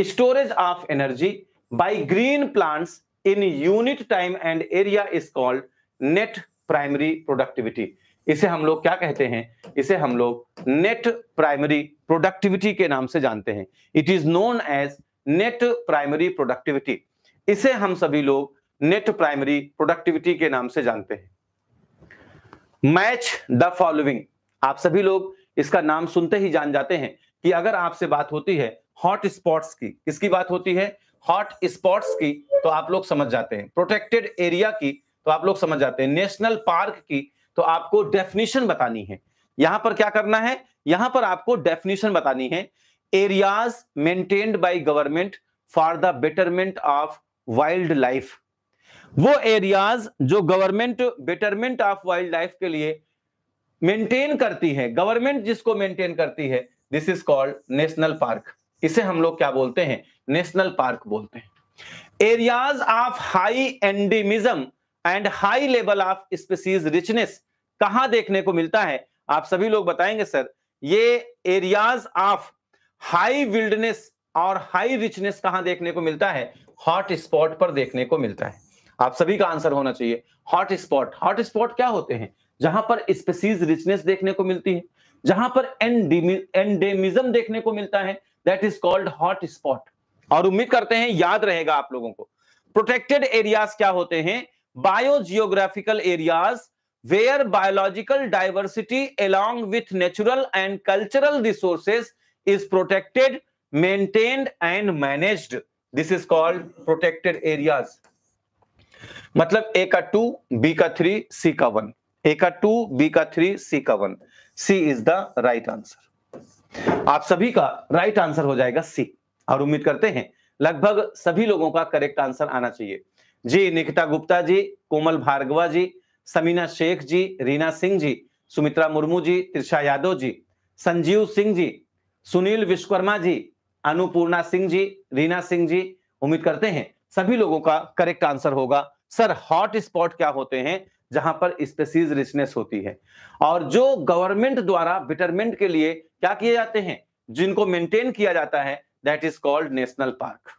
storage of energy by green plants in unit time and area is called net primary productivity इसे हम लोग क्या कहते हैं इसे हम लोग नेट प्राइमरी प्रोडक्टिविटी के नाम से जानते हैं it is known as net primary productivity इसे हम सभी लोग नेट प्राइमरी प्रोडक्टिविटी के नाम से जानते हैं मैच द फॉलोइंग आप सभी लोग इसका नाम सुनते ही जान जाते हैं कि अगर आपसे बात होती है हॉट स्पॉट्स की किसकी बात होती है हॉट स्पॉट्स की तो आप लोग समझ जाते हैं प्रोटेक्टेड एरिया की तो आप लोग समझ जाते हैं नेशनल पार्क की तो आपको डेफिनेशन बतानी है यहां पर क्या करना है यहां पर आपको डेफिनेशन बतानी है areas maintained by government for the betterment of wildlife वो एरियाज जो government betterment of wildlife के लिए मेंटेन करती है गवर्नमेंट जिसको मेंटेन करती है this is called national park इसे हम लोग क्या बोलते हैं नेशनल पार्क बोलते हैं areas of high endemism and high level of species richness कहां देखने को मिलता है आप सभी लोग बताएंगे सर ये एरियाज ऑफ हाई विल्डनेस और हाई रिचनेस कहां देखने को मिलता है हॉट स्पॉट पर देखने को मिलता है आप सभी का आंसर होना चाहिए हॉट स्पॉट हॉट स्पॉट क्या होते हैं जहां पर स्पेसीज रिचनेस देखने को मिलती है जहां पर एंडेमिज्म देखने को मिलता है that is called hotspot और उम्मीद करते हैं याद रहेगा आप लोगों को प्रोटेक्टेड एरियाज क्या होते हैं biogeographical areas where biological diversity along with natural and cultural resources is protected maintained and managed this is called protected areas मतलब ए का टू बी का थ्री सी का वन ए का टू बी का three C का one C is the right answer आप सभी का राइट आंसर हो जाएगा सी और उम्मीद करते हैं लगभग सभी लोगों का करेक्ट आंसर आना चाहिए जी निकिता गुप्ता जी कोमल भार्गवा जी समीना शेख जी रीना सिंह जी सुमित्रा मुर्मू जी त्रिषा यादव जी संजीव सिंह जी सुनील विश्वकर्मा जी अनुपूर्णा सिंह जी रीना सिंह जी उम्मीद करते हैं सभी लोगों का करेक्ट आंसर होगा सर हॉट स्पॉट क्या होते हैं जहां पर स्पेसीज रिचनेस होती है और जो गवर्नमेंट द्वारा बिटरमेंट के लिए क्या किए जाते हैं जिनको मेंटेन किया जाता है that is called national park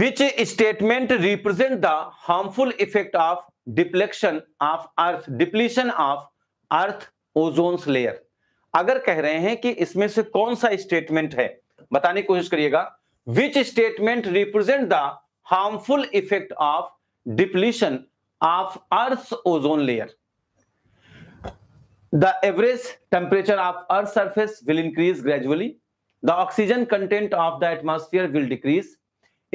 which statement represent the harmful effect of depletion of earth depletion of earth ozone's layer अगर कह रहे हैं कि इसमें से कौन सा स्टेटमेंट है बताने की कोशिश करिएगा which statement represent the harmful effect of depletion of earth ozone layer the average temperature of earth surface will increase gradually the oxygen content of the atmosphere will decrease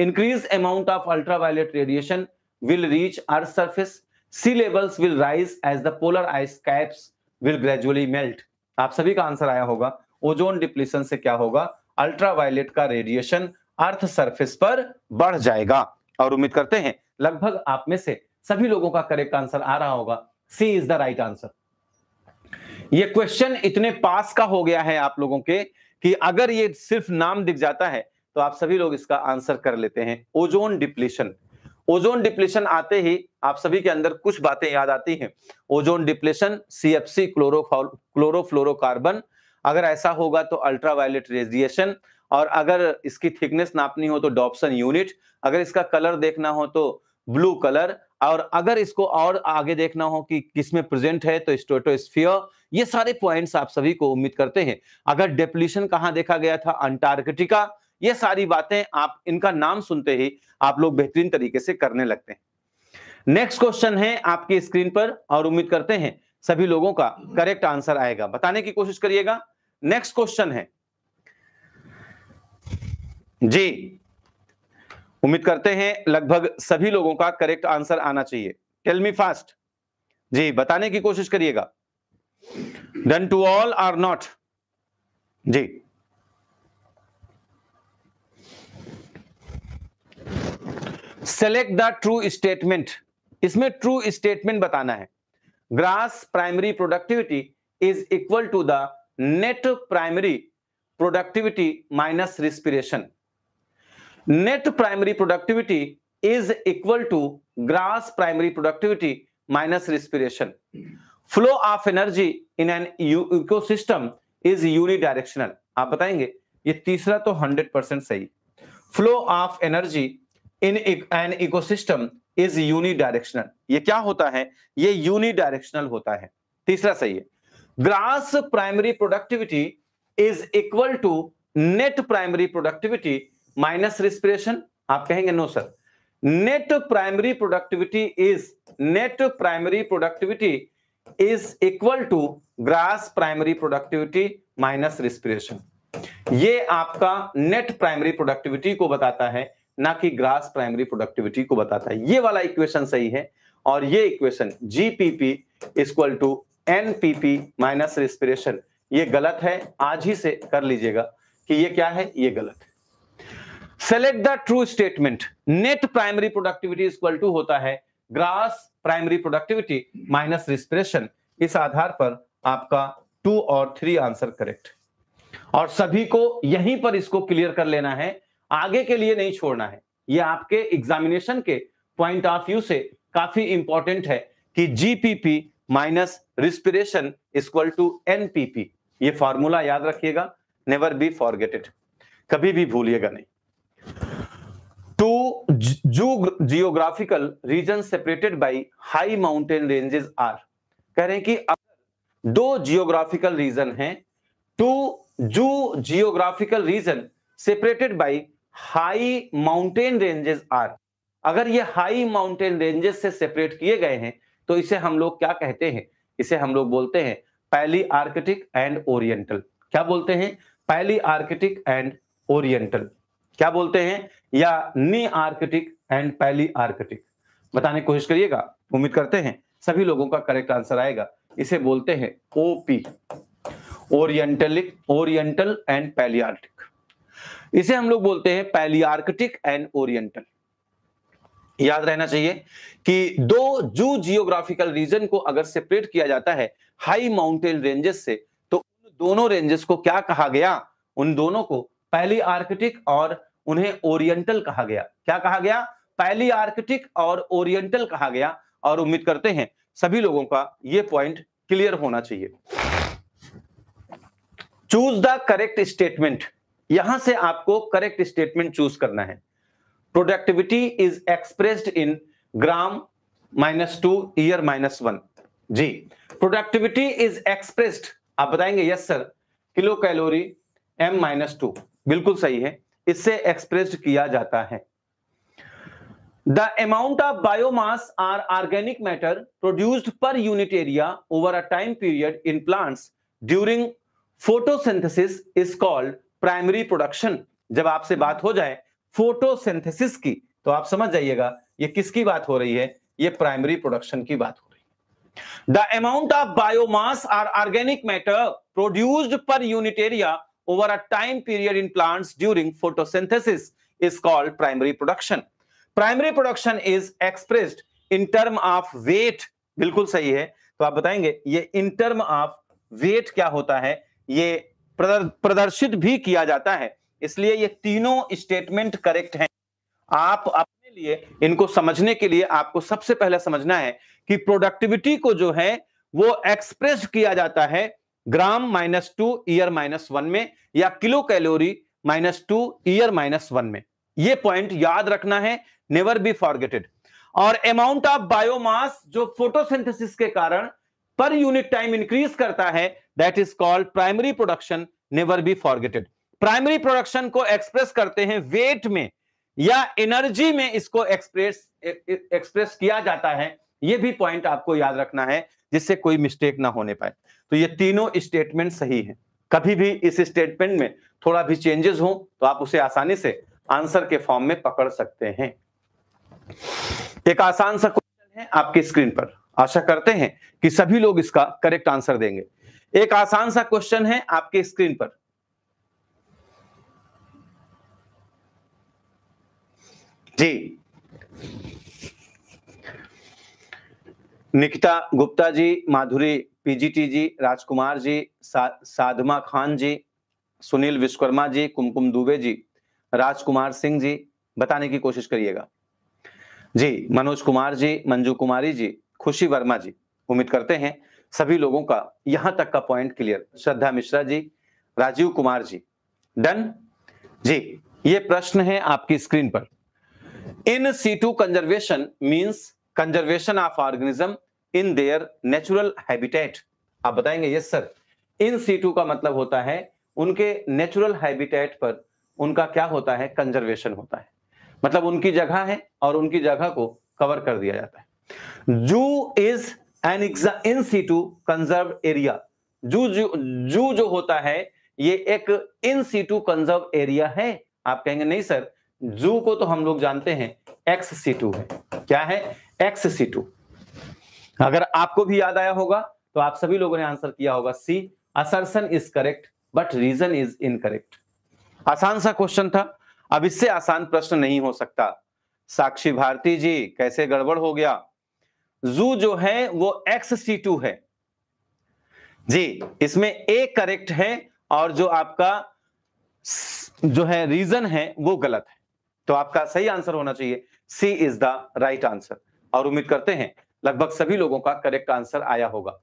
increase amount of ultraviolet radiation will reach earth surface sea levels will rise as the polar ice caps will gradually melt आप सभी का answer आया होगा ozone depletion से क्या होगा ultraviolet का radiation earth surface पर बढ़ जाएगा और उम्मीद करते हैं लगभग आप में से सभी लोगों का करेक्ट आंसर आ रहा होगा C is the right answer ये क्वेश्चन इतने पास का हो गया है आप लोगों के कि अगर ये सिर्फ नाम दिख जाता है तो आप सभी लोग इसका आंसर कर लेते हैं ओजोन डिप्लेशन ओजोन डिप्लेशन आते ही आप सभी के अंदर कुछ बातें याद आती हैं ओजोन डिप्लेशन सीएफसी क्लोरोफॉल क्लोरोफ्लोरोकार्बन अगर ऐसा होगा तो अल्ट्रावायलेट रेडिएशन और अगर इसकी थिकनेस नापनी हो तो डॉप्सन यूनिट अगर इसका कलर देखना हो तो ब्लू कलर और अगर इसको और आगे देखना हो कि किसमें प्रेजेंट है तो स्टोटोस्फियर ये सारे पॉइंट्स आप सभी को उम्मीद करते हैं अगर डेप्लीशन कहाँ देखा गया था अंटार्कटिका ये सारी बातें आप इनका नाम सुनते ही आप लोग बेहतरीन तरीके से करने लगते हैं नेक्स्ट क्वेश्चन है आपकी स्क्रीन पर और उम्मीद करते हैं सभी लोगों का करेक्ट आंसर आएगा बताने की कोशिश करिएगा नेक्स्ट क्वेश्चन है जी उम्मीद करते हैं लगभग सभी लोगों का करेक्ट आंसर आना चाहिए टेल मी फास्ट जी बताने की कोशिश करिएगा done to all or not जी सेलेक्ट द ट्रू स्टेटमेंट इसमें ट्रू स्टेटमेंट बताना है gross primary productivity is equal to the net primary productivity minus respiration net primary productivity is equal to gross primary productivity minus respiration flow of energy in an ecosystem is unidirectional आप बताएंगे ये तीसरा तो hundred percent सही flow of energy in an ecosystem is unidirectional ये क्या होता है ये यूनिडायरेक्शनल होता है तीसरा सही है gross primary productivity is equal to net primary productivity minus respiration आप कहेंगे no sir net primary productivity is net primary productivity is equal to gross primary productivity minus respiration ये आपका नेट प्राइमरी प्रोडक्टिविटी को बताता है ना कि grass primary productivity को बताता है ये वाला इक्वेशन सही है और ये equation GPP equal to NPP minus respiration ये गलत है आज ही से कर लीजिएगा कि ये क्या है ये गलत है select the true statement net primary productivity equal to होता है gross primary productivity minus respiration इस आधार पर आपका टू और थ्री आंसर करेक्ट और सभी को यहीं पर इसको क्लियर कर लेना है आगे के लिए नहीं छोड़ना है ये आपके एग्जामिनेशन के पॉइंट ऑफ व्यू से काफी इंपॉर्टेंट है कि GPP minus respiration equal to NPP ये फॉर्मूला याद रखिएगा नेवर बी फॉरगेटेड कभी भी भूलिएगा नहीं two zoogeographical region separated by high mountain ranges are कह रहे हैं कि दो जियोग्राफिकल रीजन हैं two zoogeographical region separated by high mountain ranges are अगर ये हाई माउंटेन रेंजेस से सेपरेट किए गए हैं तो इसे हम लोग क्या कहते हैं इसे हम लोग बोलते हैं पैली आर्कटिक एंड ओरिएंटल क्या बोलते हैं पैली आर्कटिक एंड ओरिएंटल क्या बोलते हैं या Nearctic and Palearctic बताने की कोशिश करिएगा उम्मीद करते हैं सभी लोगों का करेक्ट आंसर आएगा इसे बोलते हैं ओपी ओरिएंटलिक ओरिएंटल एंड पैलियार्टिक इसे हम लोग बोलते हैं पैलियार्कटिक एंड ओरिएंटल याद रहना चाहिए कि दो जू जियोग्राफिकल रीजन को अगर सेपरेट किया जाता है हाई माउंटेन रेंजेस से तो उन दोनों रेंजेस को क्या कहा गया उन दोनों को पैली आर्कटिक और उन्हें ओरिएंटल कहा गया क्या कहा गया पहली आर्कटिक और ओरिएंटल कहा गया और उम्मीद करते हैं सभी लोगों का यह पॉइंट क्लियर होना चाहिए चूज द करेक्ट स्टेटमेंट यहां से आपको करेक्ट स्टेटमेंट चूज करना है productivity is expressed in gram minus two year minus one जी प्रोडक्टिविटी इज एक्सप्रेस्ड आप बताएंगे yes sir kilo calorie m minus two बिल्कुल सही है इससे एक्सप्रेस्ड किया जाता है the amount of biomass or organic matter produced per unit area over a time period in plants during photosynthesis is called primary production जब आपसे बात हो जाए फोटोसिंथेसिस की तो आप समझ जाइएगा ये किसकी बात हो रही है ये प्राइमरी प्रोडक्शन की बात हो रही है the amount of biomass or organic matter produced per unit area over a time period in plants during photosynthesis is called primary production. Primary production is expressed in term of weight. बिल्कुल सही है तो आप बताएंगे ये in term of weight क्या होता है ये प्रदर्शित भी किया जाता है इसलिए ये तीनों स्टेटमेंट करेक्ट हैं आप अपने लिए इनको समझने के लिए आपको सबसे पहले समझना है कि प्रोडक्टिविटी को जो है वो एक्सप्रेस किया जाता है gram minus two year minus one में या kilo calorie minus two year minus one में ये पॉइंट याद रखना है नेवर बी फॉरगेटेड और अमाउंट ऑफ बायोमास जो फोटोसिंथेसिस के कारण पर यूनिट टाइम इंक्रीज करता है that is called primary production never be forgetted primary production को एक्सप्रेस करते हैं वेट में या एनर्जी में इसको एक्सप्रेस एक्सप्रेस किया जाता है ये भी पॉइंट आपको याद रखना है जिससे कोई मिस्टेक ना होने पाए तो ये तीनों स्टेटमेंट सही है कभी भी इस स्टेटमेंट में थोड़ा भी चेंजेस हो तो आप उसे आसानी से आंसर के फॉर्म में पकड़ सकते हैं एक आसान सा क्वेश्चन है आपके स्क्रीन पर आशा करते हैं कि सभी लोग इसका करेक्ट आंसर देंगे एक आसान सा क्वेश्चन है आपके स्क्रीन पर जी निकिता गुप्ता जी माधुरी पीजीटी जी राजकुमार जी सा, साधमा खान जी सुनील विश्वकर्मा जी कुमकुम दुबे जी राजकुमार सिंह जी बताने की कोशिश करिएगा जी मनोज कुमार जी मंजू कुमारी जी खुशी वर्मा जी उम्मीद करते हैं सभी लोगों का यहां तक का point clear Shraddha Mishra ji Rajiv Kumar ji done ji ये प्रश्न है आपकी स्क्रीन पर in situ conservation means conservation of organism in their natural habitat आप बताएंगे यस सर इन सीटू का मतलब होता है उनके नेचुरल हैबिटेट पर उनका क्या होता है कंजर्वेशन होता है मतलब उनकी जगह है और उनकी जगह को कवर कर दिया जाता है zoo is an in situ conserve area zoo zoo जो होता है ये एक इन सीटू कंजर्व एरिया है आप कहेंगे नहीं सर जू को तो हम लोग जानते हैं एक्स सीटू है क्या है एक्स सी टू अगर आपको भी याद आया होगा तो आप सभी लोगों ने आंसर किया होगा C assertion is correct but reason is correct आसान सा क्वेश्चन था अब इससे आसान प्रश्न नहीं हो सकता साक्षी भारती जी कैसे गड़बड़ हो गया जू जो है वो एक्स सी टू है जी इसमें ए करेक्ट है और जो आपका जो है रीजन है वो गलत है तो आपका सही आंसर होना चाहिए C is the right answer और उम्मीद करते हैं लगभग सभी लोगों का करेक्ट आंसर आया होगा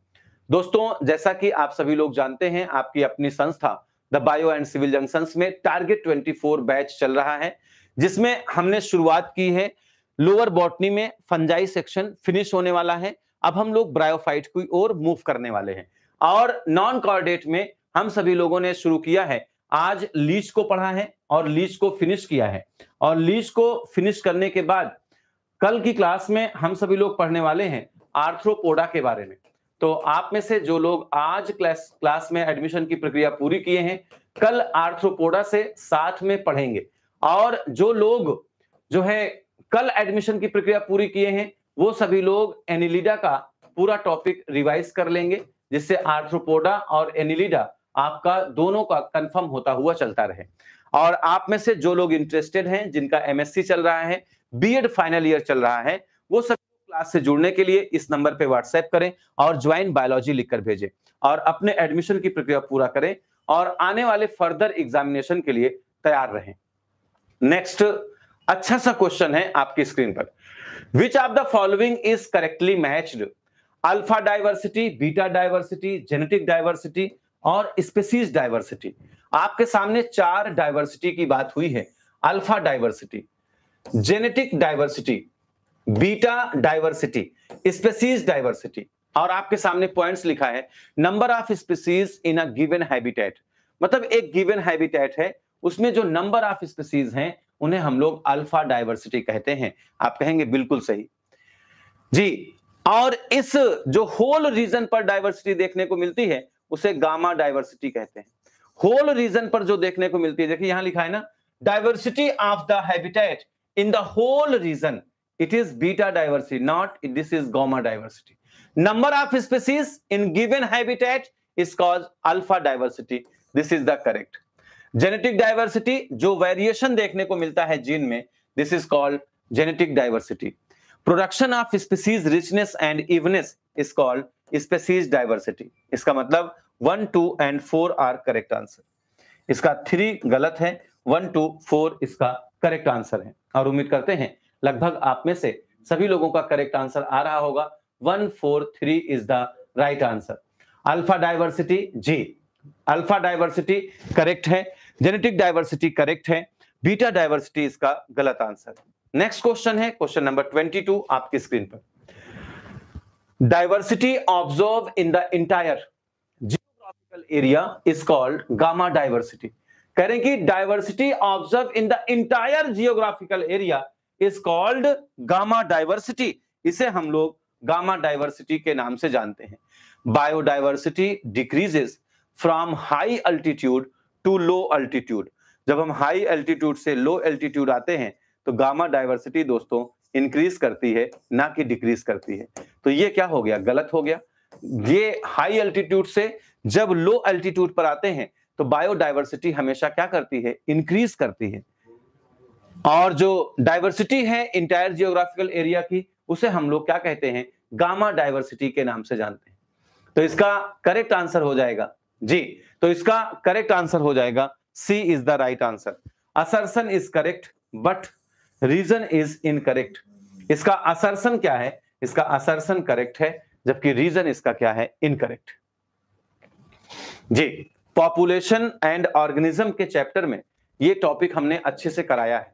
दोस्तों जैसा कि आप सभी लोग जानते हैं आपकी अपनी संस्था the bio and Civil Junction में टारगेट ट्वेंटी बैच चल रहा है जिसमें हमने शुरुआत की है लोअर बॉटनी में फंजाई सेक्शन फिनिश होने वाला है अब हम लोग ब्रायोफाइट की ओर मूव करने वाले हैं और नॉन कॉर्डेट में हम सभी लोगों ने शुरू किया है आज लीच को पढ़ा है और लीच को फिनिश किया है और लीच को फिनिश करने के बाद कल की क्लास में हम सभी लोग पढ़ने वाले हैं आर्थ्रोपोडा के बारे में तो आप में से जो लोग आज क्लास क्लास में एडमिशन की प्रक्रिया पूरी किए हैं कल आर्थ्रोपोडा से साथ में पढ़ेंगे और जो लोग जो है कल एडमिशन की प्रक्रिया पूरी किए हैं वो सभी लोग एनिलिडा का पूरा टॉपिक रिवाइज कर लेंगे जिससे आर्थ्रोपोडा और एनिलिडा आपका दोनों का कंफर्म होता हुआ चलता रहे और आप में से जो लोग इंटरेस्टेड हैं जिनका एमएससी चल रहा है बीएड फाइनल ईयर चल रहा है वो सब क्लास से जुड़ने के लिए इस नंबर पे व्हाट्सएप करें और ज्वाइन बायोलॉजी लिखकर भेजें और अपने एडमिशन की प्रक्रिया पूरा करें और आने वाले फर्दर एग्जामिनेशन के लिए तैयार रहें नेक्स्ट अच्छा सा क्वेश्चन है आपकी स्क्रीन पर which of the following is correctly matched alpha diversity beta diversity genetic diversity और स्पेसीज डाइवर्सिटी आपके सामने चार डाइवर्सिटी की बात हुई है alpha diversity genetic diversity beta diversity species diversity और आपके सामने पॉइंट्स लिखा है number of species in a given habitat मतलब एक गिवन हैबिटेट है उसमें जो नंबर ऑफ स्पीसीज हैं उन्हें हम लोग अल्फा डाइवर्सिटी कहते हैं आप कहेंगे बिल्कुल सही जी और इस जो होल रीजन पर डाइवर्सिटी देखने को मिलती है उसे गामा डाइवर्सिटी कहते हैं होल रीजन पर जो देखने को मिलती है देखिए यहां लिखा है ना diversity of the habitat in the whole region it is beta diversity not this is gamma diversity number of species in given habitat is called alpha diversity this is the correct genetic diversity jo variation dekhne ko milta hai gene mein this is called genetic diversity production of species richness and evenness is called species diversity iska matlab 1 2 and 4 are correct answer iska 3 galat hai 1 2 4 iska correct answer है और उम्मीद करते हैं लगभग आप में से सभी लोगों का करेक्ट आंसर आ रहा होगा one four three is the right answer alpha diversity जी अल्फा डाइवर्सिटी करेक्ट है जेनेटिक डाइवर्सिटी करेक्ट है बीटा डाइवर्सिटी इसका गलत आंसर नेक्स्ट क्वेश्चन है क्वेश्चन नंबर ट्वेंटी टू आपकी स्क्रीन पर diversity observe in the entire geographical area is called gamma diversity कह रहे हैं कि diversity observe in the entire geographical area is called gamma diversity इसे हम लोग गामा डाइवर्सिटी के नाम से जानते हैं biodiversity decreases from high altitude to low altitude जब हम हाई अल्टीट्यूड से लो अल्टीट्यूड आते हैं तो गामा डाइवर्सिटी दोस्तों इंक्रीज करती है ना कि डिक्रीज करती है तो ये क्या हो गया गलत हो गया ये हाई अल्टीट्यूड से जब लो अल्टीट्यूड पर आते हैं तो बायोडाइवर्सिटी हमेशा क्या करती है इंक्रीज करती है और जो डाइवर्सिटी है इंटायर जियोग्राफिकल एरिया की उसे हम लोग क्या कहते हैं गामा डाइवर्सिटी के नाम से जानते हैं तो इसका करेक्ट आंसर हो जाएगा जी तो इसका करेक्ट आंसर हो जाएगा C is the right answer assertion is correct but reason is incorrect इसका असरसन क्या है इसका असरसन करेक्ट है जबकि रीजन इसका क्या है इनकरेक्ट जी पॉपुलेशन एंड ऑर्गेनिज्म के चैप्टर में ये टॉपिक हमने अच्छे से कराया है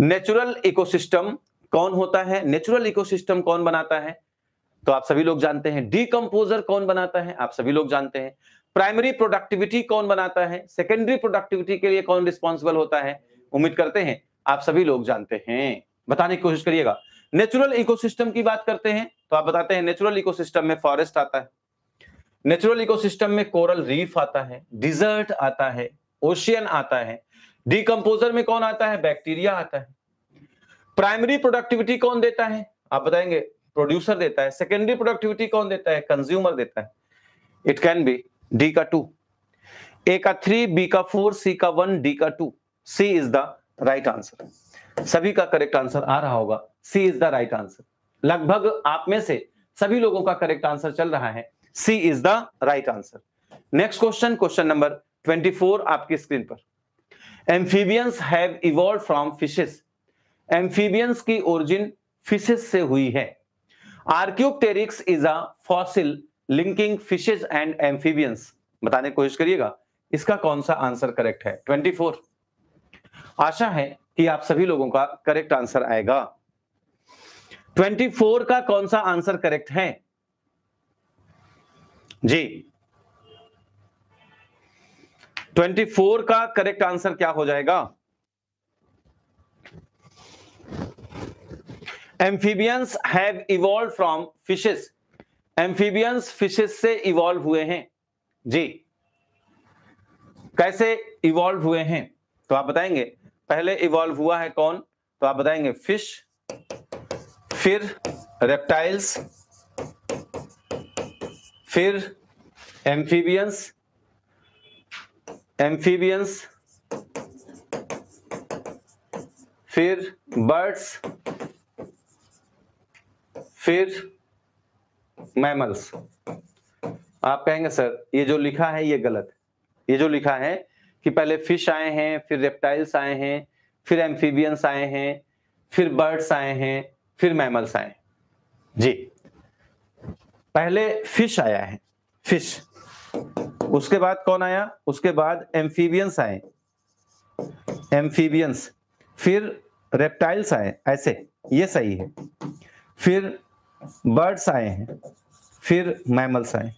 नेचुरल इकोसिस्टम कौन होता है नेचुरल इकोसिस्टम कौन बनाता है तो आप सभी लोग जानते हैं डीकम्पोजर कौन बनाता है आप सभी लोग जानते हैं प्राइमरी प्रोडक्टिविटी कौन बनाता है सेकेंडरी प्रोडक्टिविटी के लिए कौन रिस्पॉन्सिबल होता है उम्मीद करते हैं आप सभी लोग जानते हैं बताने की कोशिश करिएगा नेचुरल इकोसिस्टम की बात करते हैं तो आप बताते हैं नेचुरल इकोसिस्टम में फॉरेस्ट आता है नेचुरल इकोसिस्टम में कोरल रीफ आता है डिजर्ट आता है ओशियन आता है डीकम्पोजर में कौन आता है बैक्टीरिया आता है प्राइमरी प्रोडक्टिविटी कौन देता है आप बताएंगे प्रोड्यूसर देता है सेकेंडरी प्रोडक्टिविटी कौन देता है कंज्यूमर देता है इट कैन बी डी का टू ए का थ्री बी का फोर सी का वन डी का two C is the right answer सभी का करेक्ट आंसर आ रहा होगा C is the right answer लगभग आप में से सभी लोगों का करेक्ट आंसर चल रहा है C is the right answer next question question number 24 आपकी स्क्रीन पर amphibians have evolve from fishes amphibians की ओरिजिन फिशेस से हुई है Archaeopteryx is a fossil linking fishes and amphibians बताने की कोशिश करिएगा इसका कौन सा आंसर करेक्ट है 24 आशा है कि आप सभी लोगों का करेक्ट आंसर आएगा 24 का कौन सा आंसर करेक्ट है जी 24 का करेक्ट आंसर क्या हो जाएगा amphibians have evolve from fishes amphibians fishes से इवॉल्व हुए हैं जी कैसे इवॉल्व हुए हैं तो आप बताएंगे पहले इवॉल्व हुआ है कौन तो आप बताएंगे फिश फिर रेप्टाइल्स फिर एम्फीबियंस एम्फीबियंस फिर बर्ड्स फिर मैमल्स आप कहेंगे सर ये जो लिखा है ये गलत ये जो लिखा है कि पहले फिश आए हैं फिर रेप्टाइल्स आए हैं फिर एम्फीबियंस आए हैं फिर बर्ड्स आए हैं फिर मैमल्स आए जी पहले फिश आया है फिश उसके बाद कौन आया उसके बाद एम्फीबियंस आए एम्फीबियंस फिर रेप्टाइल्स आए ऐसे ये सही है फिर बर्ड्स आए हैं फिर मैमल्स आए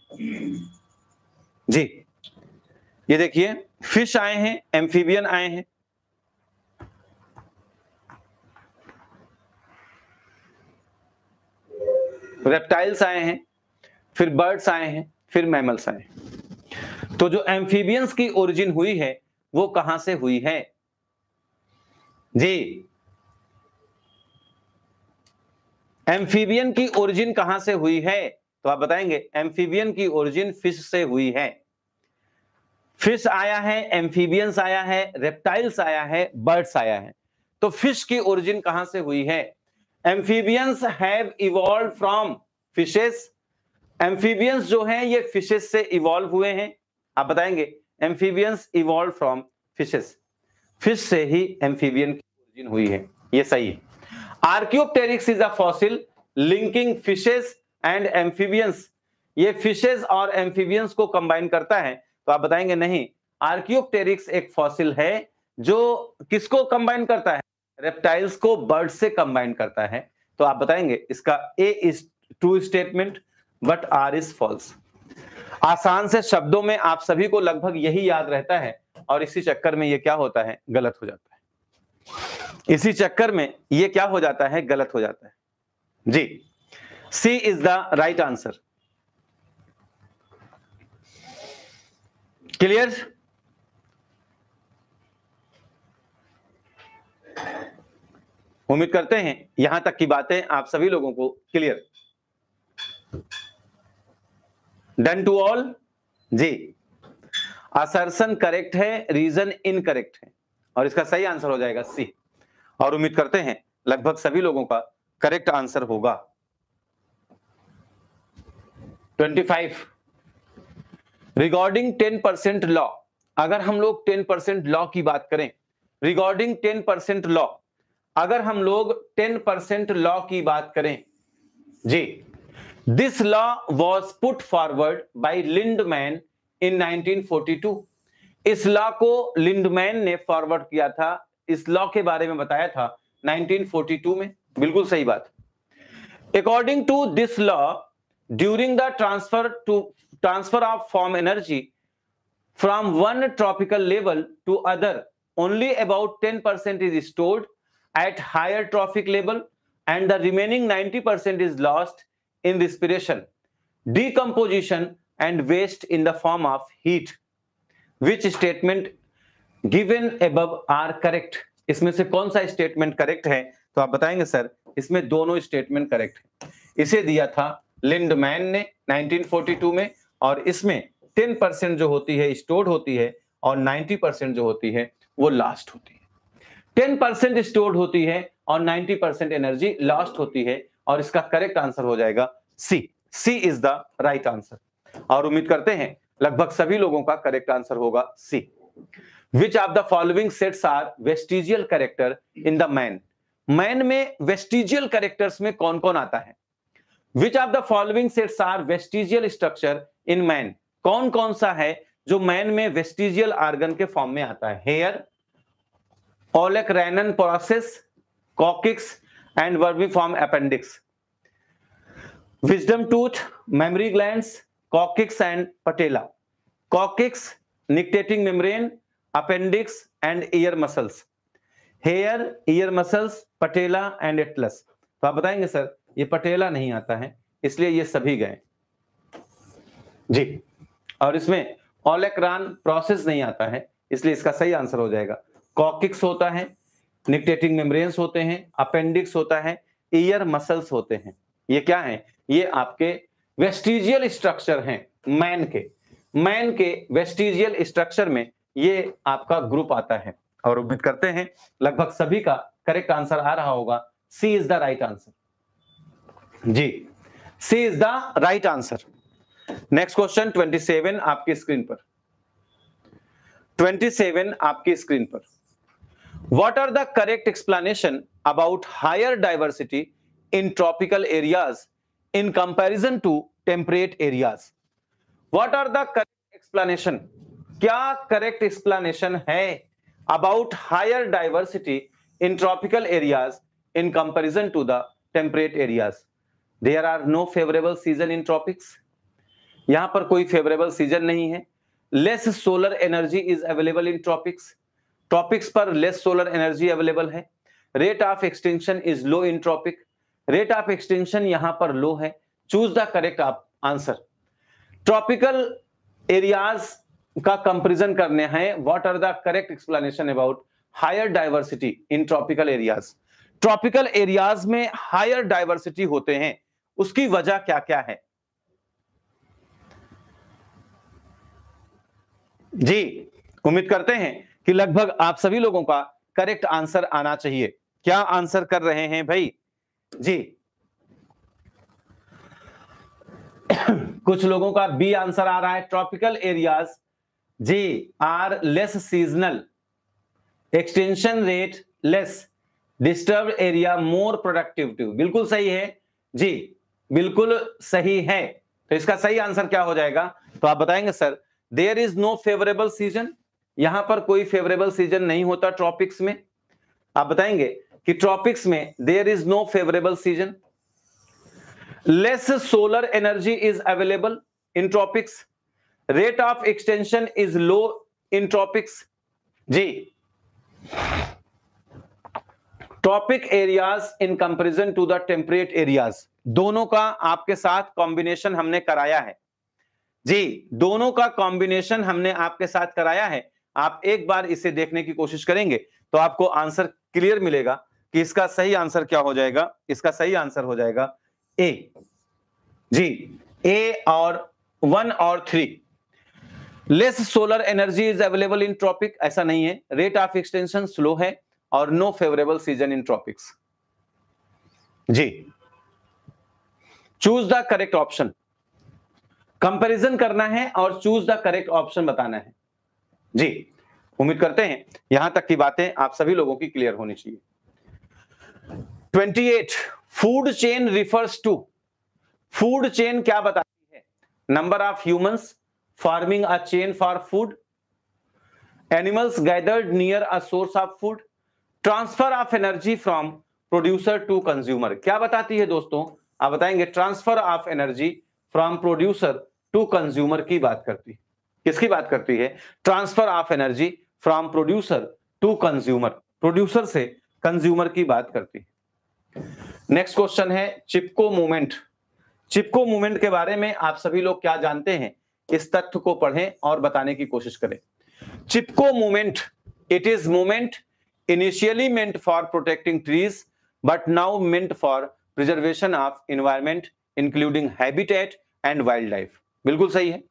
जी ये देखिए फिश आए हैं एम्फीबियन आए हैं रेप्टाइल्स आए हैं फिर बर्ड्स आए हैं फिर मैमल्स आए हैं तो जो एम्फीबियंस की ओरिजिन हुई है वो कहां से हुई है जी एम्फीबियन की ओरिजिन कहां से हुई है तो आप बताएंगे एम्फीबियन की ओरिजिन फिश से हुई है फिश आया है एम्फीबियंस आया है रेप्टाइल्स आया है बर्ड्स आया है तो फिश की ओरिजिन कहां से हुई है amphibians have evolve from fishes amphibians जो हैं ये फिशेस से इवॉल्व हुए हैं आप बताएंगे amphibians evolve from fishes fish से ही एम्फीबियन की ओरिजिन हुई है ये सही है Archaeopteryx is a fossil linking fishes and amphibians ये फिशेस और एम्फीबियंस को कंबाइन करता है तो आप बताएंगे नहीं आर्क्योप्टेरिक्स एक फॉसिल है जो किसको कंबाइन करता है रेप्टाइल्स को बर्ड से कंबाइन करता है तो आप बताएंगे इसका A is two statement what are is false आसान से शब्दों में आप सभी को लगभग यही याद रहता है और इसी चक्कर में ये क्या होता है गलत हो जाता है इसी चक्कर में ये क्या हो जाता है गलत हो जाता है जी C is the right answer clear उम्मीद करते हैं यहां तक की बातें आप सभी लोगों को क्लियर डन टू ऑल जी असरसन करेक्ट है रीजन इनकरेक्ट है और इसका सही आंसर हो जाएगा सी और उम्मीद करते हैं लगभग सभी लोगों का करेक्ट आंसर होगा 25 रिगार्डिंग 10 परसेंट लॉ अगर हम लोग 10 परसेंट लॉ की बात करें रिगार्डिंग 10 परसेंट लॉ अगर हम लोग 10 परसेंट लॉ की बात करें जी This law was put forward by Lindman in 1942. इस लॉ को लिंडमैन ने फॉरवर्ड किया था इस लॉ के बारे में बताया था 1942 में बिल्कुल सही बात according to this law during the transfer to transfer of form energy from one tropical level to other only about 10% is stored at higher trophic level and the remaining 90% is lost in respiration decomposition and waste in the form of heat which statement given above are correct इसमें से कौन सा statement correct है तो आप बताएंगे sir इसमें दोनों स्टेटमेंट करेक्ट है इसे दिया था लिंडमैन ने 1942 में और इसमें 10 परसेंट जो होती है स्टोर्ड होती है और 90 परसेंट जो होती है वो लास्ट होती है 10 परसेंट स्टोर्ड होती है और 90 परसेंट एनर्जी लास्ट होती है और इसका करेक्ट आंसर हो जाएगा C C is the right answer और उम्मीद करते हैं लगभग सभी लोगों का करेक्ट आंसर होगा C which of the following sets are vestigial character in the man man में वेस्टिजियल करेक्टर्स में कौन कौन आता है which of the following sets are vestigial structure in man कौन कौन सा है जो मैन में वेस्टिजियल आर्गन के फॉर्म में आता है hair olecranon process coccyx and vermiform appendix wisdom tooth mammary gland coccyx and patella coccyx nictitating membrane appendix and ear muscles hair ear muscles patella and atlas तो आप बताएंगे sir ये पटेला नहीं आता है इसलिए ये सभी गए जी और इसमें ऑलेक्रॉन प्रोसेस नहीं आता है इसलिए इसका सही आंसर हो जाएगा कॉकिक्स होता है निकटेटिंग मेम्ब्रेन्स होते हैं अपेंडिक्स होता है ईयर मसल्स होते हैं ये क्या है ये आपके वेस्टिजियल स्ट्रक्चर हैं मैन के मैन के वेस्टिजियल स्ट्रक्चर में ये आपका ग्रुप आता है और उम्मीद करते हैं लगभग सभी का करेक्ट आंसर आ रहा होगा C is the right answer जी C is the right answer next question 27 आपकी स्क्रीन पर 27 आपकी स्क्रीन पर What are the correct explanation about higher diversity in tropical areas in comparison to temperate areas? What are the correct explanation? क्या correct explanation है about higher diversity in tropical areas in comparison to the temperate areas? There are no favorable season in tropics. यहाँ पर कोई favorable season नहीं है. Less solar energy is available in tropics. Tropics पर less solar energy available है rate of extension is low in tropic rate of extension यहां पर low है choose the correct answer tropical areas का comparison करने हैं what are the correct explanation about higher diversity in tropical areas tropical areas में higher diversity होते हैं उसकी वजह क्या क्या है जी उम्मीद करते हैं कि लगभग आप सभी लोगों का करेक्ट आंसर आना चाहिए क्या आंसर कर रहे हैं भाई जी कुछ लोगों का बी आंसर आ रहा है ट्रॉपिकल एरियाज जी are less seasonal extension rate less disturb area more productive बिल्कुल सही है जी बिल्कुल सही है तो इसका सही आंसर क्या हो जाएगा तो आप बताएंगे sir there is no favourable season यहां पर कोई फेवरेबल सीजन नहीं होता ट्रॉपिक्स में आप बताएंगे कि ट्रॉपिक्स में there is no favourable season less solar energy is available in tropics rate of extension is low in tropics जी tropic areas in comparison to the temperate areas दोनों का आपके साथ कॉम्बिनेशन हमने कराया है जी दोनों का कॉम्बिनेशन हमने आपके साथ कराया है आप एक बार इसे देखने की कोशिश करेंगे तो आपको आंसर क्लियर मिलेगा कि इसका सही आंसर क्या हो जाएगा इसका सही आंसर हो जाएगा ए जी ए और वन और three less solar energy is available in tropic ऐसा नहीं है रेट ऑफ एक्सटेंशन स्लो है और no favourable season in tropics जी choose the correct option comparison करना है और चूज द करेक्ट ऑप्शन बताना है जी उम्मीद करते हैं यहां तक की बातें आप सभी लोगों की क्लियर होनी चाहिए 28 food chain refers to food chain क्या बताती है number of humans forming a chain for food animals gathered near a source of food transfer of energy from producer to consumer क्या बताती है दोस्तों आप बताएंगे transfer of energy from producer to consumer की बात करती है किसकी बात करती है transfer of energy from producer to consumer producer से कंज्यूमर की बात करती है नेक्स्ट क्वेश्चन है चिपको मूवमेंट चिपको मूवमेंट के बारे में आप सभी लोग क्या जानते हैं इस तथ्य को पढ़ें और बताने की कोशिश करें Chipko movement it is movement initially meant for protecting trees but now meant for preservation of environment including habitat and wild life बिल्कुल सही है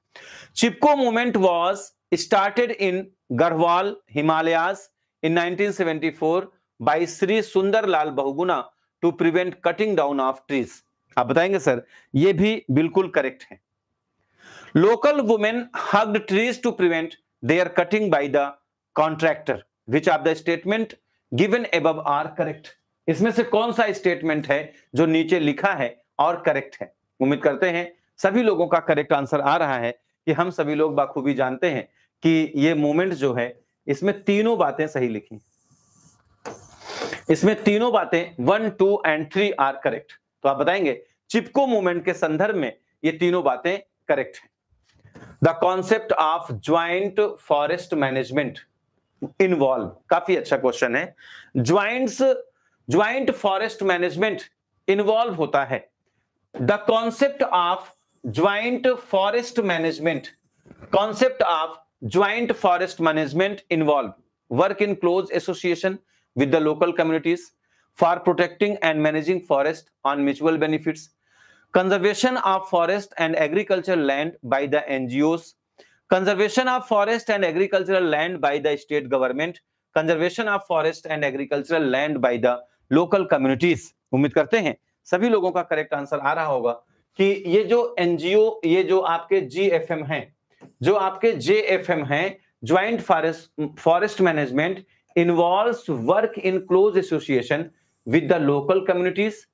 Chipko movement was started in Garhwal Himalayas in 1974 by Shri Sundarlal Bahuguna to prevent cutting down of trees आप बताएंगे sir ये भी बिल्कुल correct है local women hugged trees to prevent or cutting by the contractor which are the statement given AB are correct इसमें से कौन सा स्टेटमेंट है जो नीचे लिखा है और करेक्ट है उम्मीद करते हैं सभी लोगों का करेक्ट आंसर आ रहा है कि हम सभी लोग बाखूबी जानते हैं कि ये मूवमेंट जो है इसमें तीनों बातें सही लिखी इसमें तीनों बातें one two and three are correct तो आप बताएंगे चिपको मूवमेंट के संदर्भ में ये तीनों बातें करेक्ट हैं the concept of joint forest management involve काफी अच्छा क्वेश्चन है joints joint forest management involve होता है the concept of joint forest management concept of joint forest management involve work in close association with the local communities for protecting and managing forest on mutual benefit conservation of forest and agriculture land by the NGOs conservation of forest and agricultural land by the state government conservation of forest and agricultural land by the local communities उम्मीद करते हैं सभी लोगों का correct answer आ रहा होगा कि ये जो एनजीओ ये जो आपके जीएफएम हैं जो आपके जेएफएम हैं joint forest forest management involve work in close association with the local communities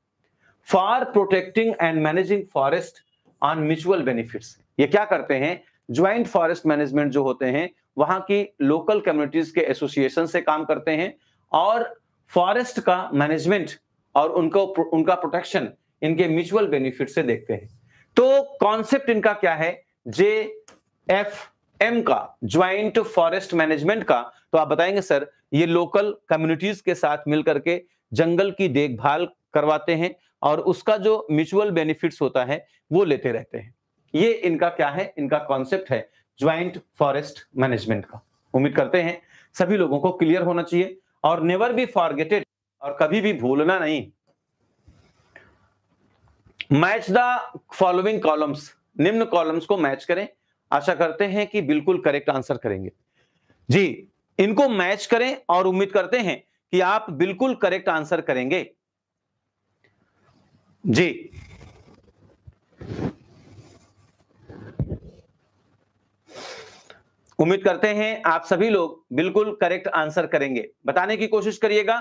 for protecting and managing forest on mutual benefit ये क्या करते हैं ज्वाइंट फॉरेस्ट मैनेजमेंट जो होते हैं वहां की लोकल कम्युनिटीज के एसोसिएशन से काम करते हैं और फॉरेस्ट का मैनेजमेंट और उनको उनका प्रोटेक्शन इनके म्यूचुअल बेनिफिट से देखते हैं तो कॉन्सेप्ट इनका क्या है जे एफ एम का ज्वाइंट फॉरेस्ट मैनेजमेंट का तो आप बताएंगे सर ये लोकल कम्युनिटीज के साथ मिलकर के जंगल की देखभाल करवाते हैं और उसका जो म्यूचुअल बेनिफिट्स होता है वो लेते रहते हैं ये इनका क्या है इनका कॉन्सेप्ट है ज्वाइंट फॉरेस्ट मैनेजमेंट का उम्मीद करते हैं सभी लोगों को क्लियर होना चाहिए और नेवर बी फॉरगेटेड और कभी भी भूलना नहीं मैच द फॉलोइंग कॉलम्स निम्न कॉलम्स को मैच करें आशा करते हैं कि बिल्कुल करेक्ट आंसर करेंगे जी इनको मैच करें और उम्मीद करते हैं कि आप बिल्कुल करेक्ट आंसर करेंगे जी उम्मीद करते हैं आप सभी लोग बिल्कुल करेक्ट आंसर करेंगे बताने की कोशिश करिएगा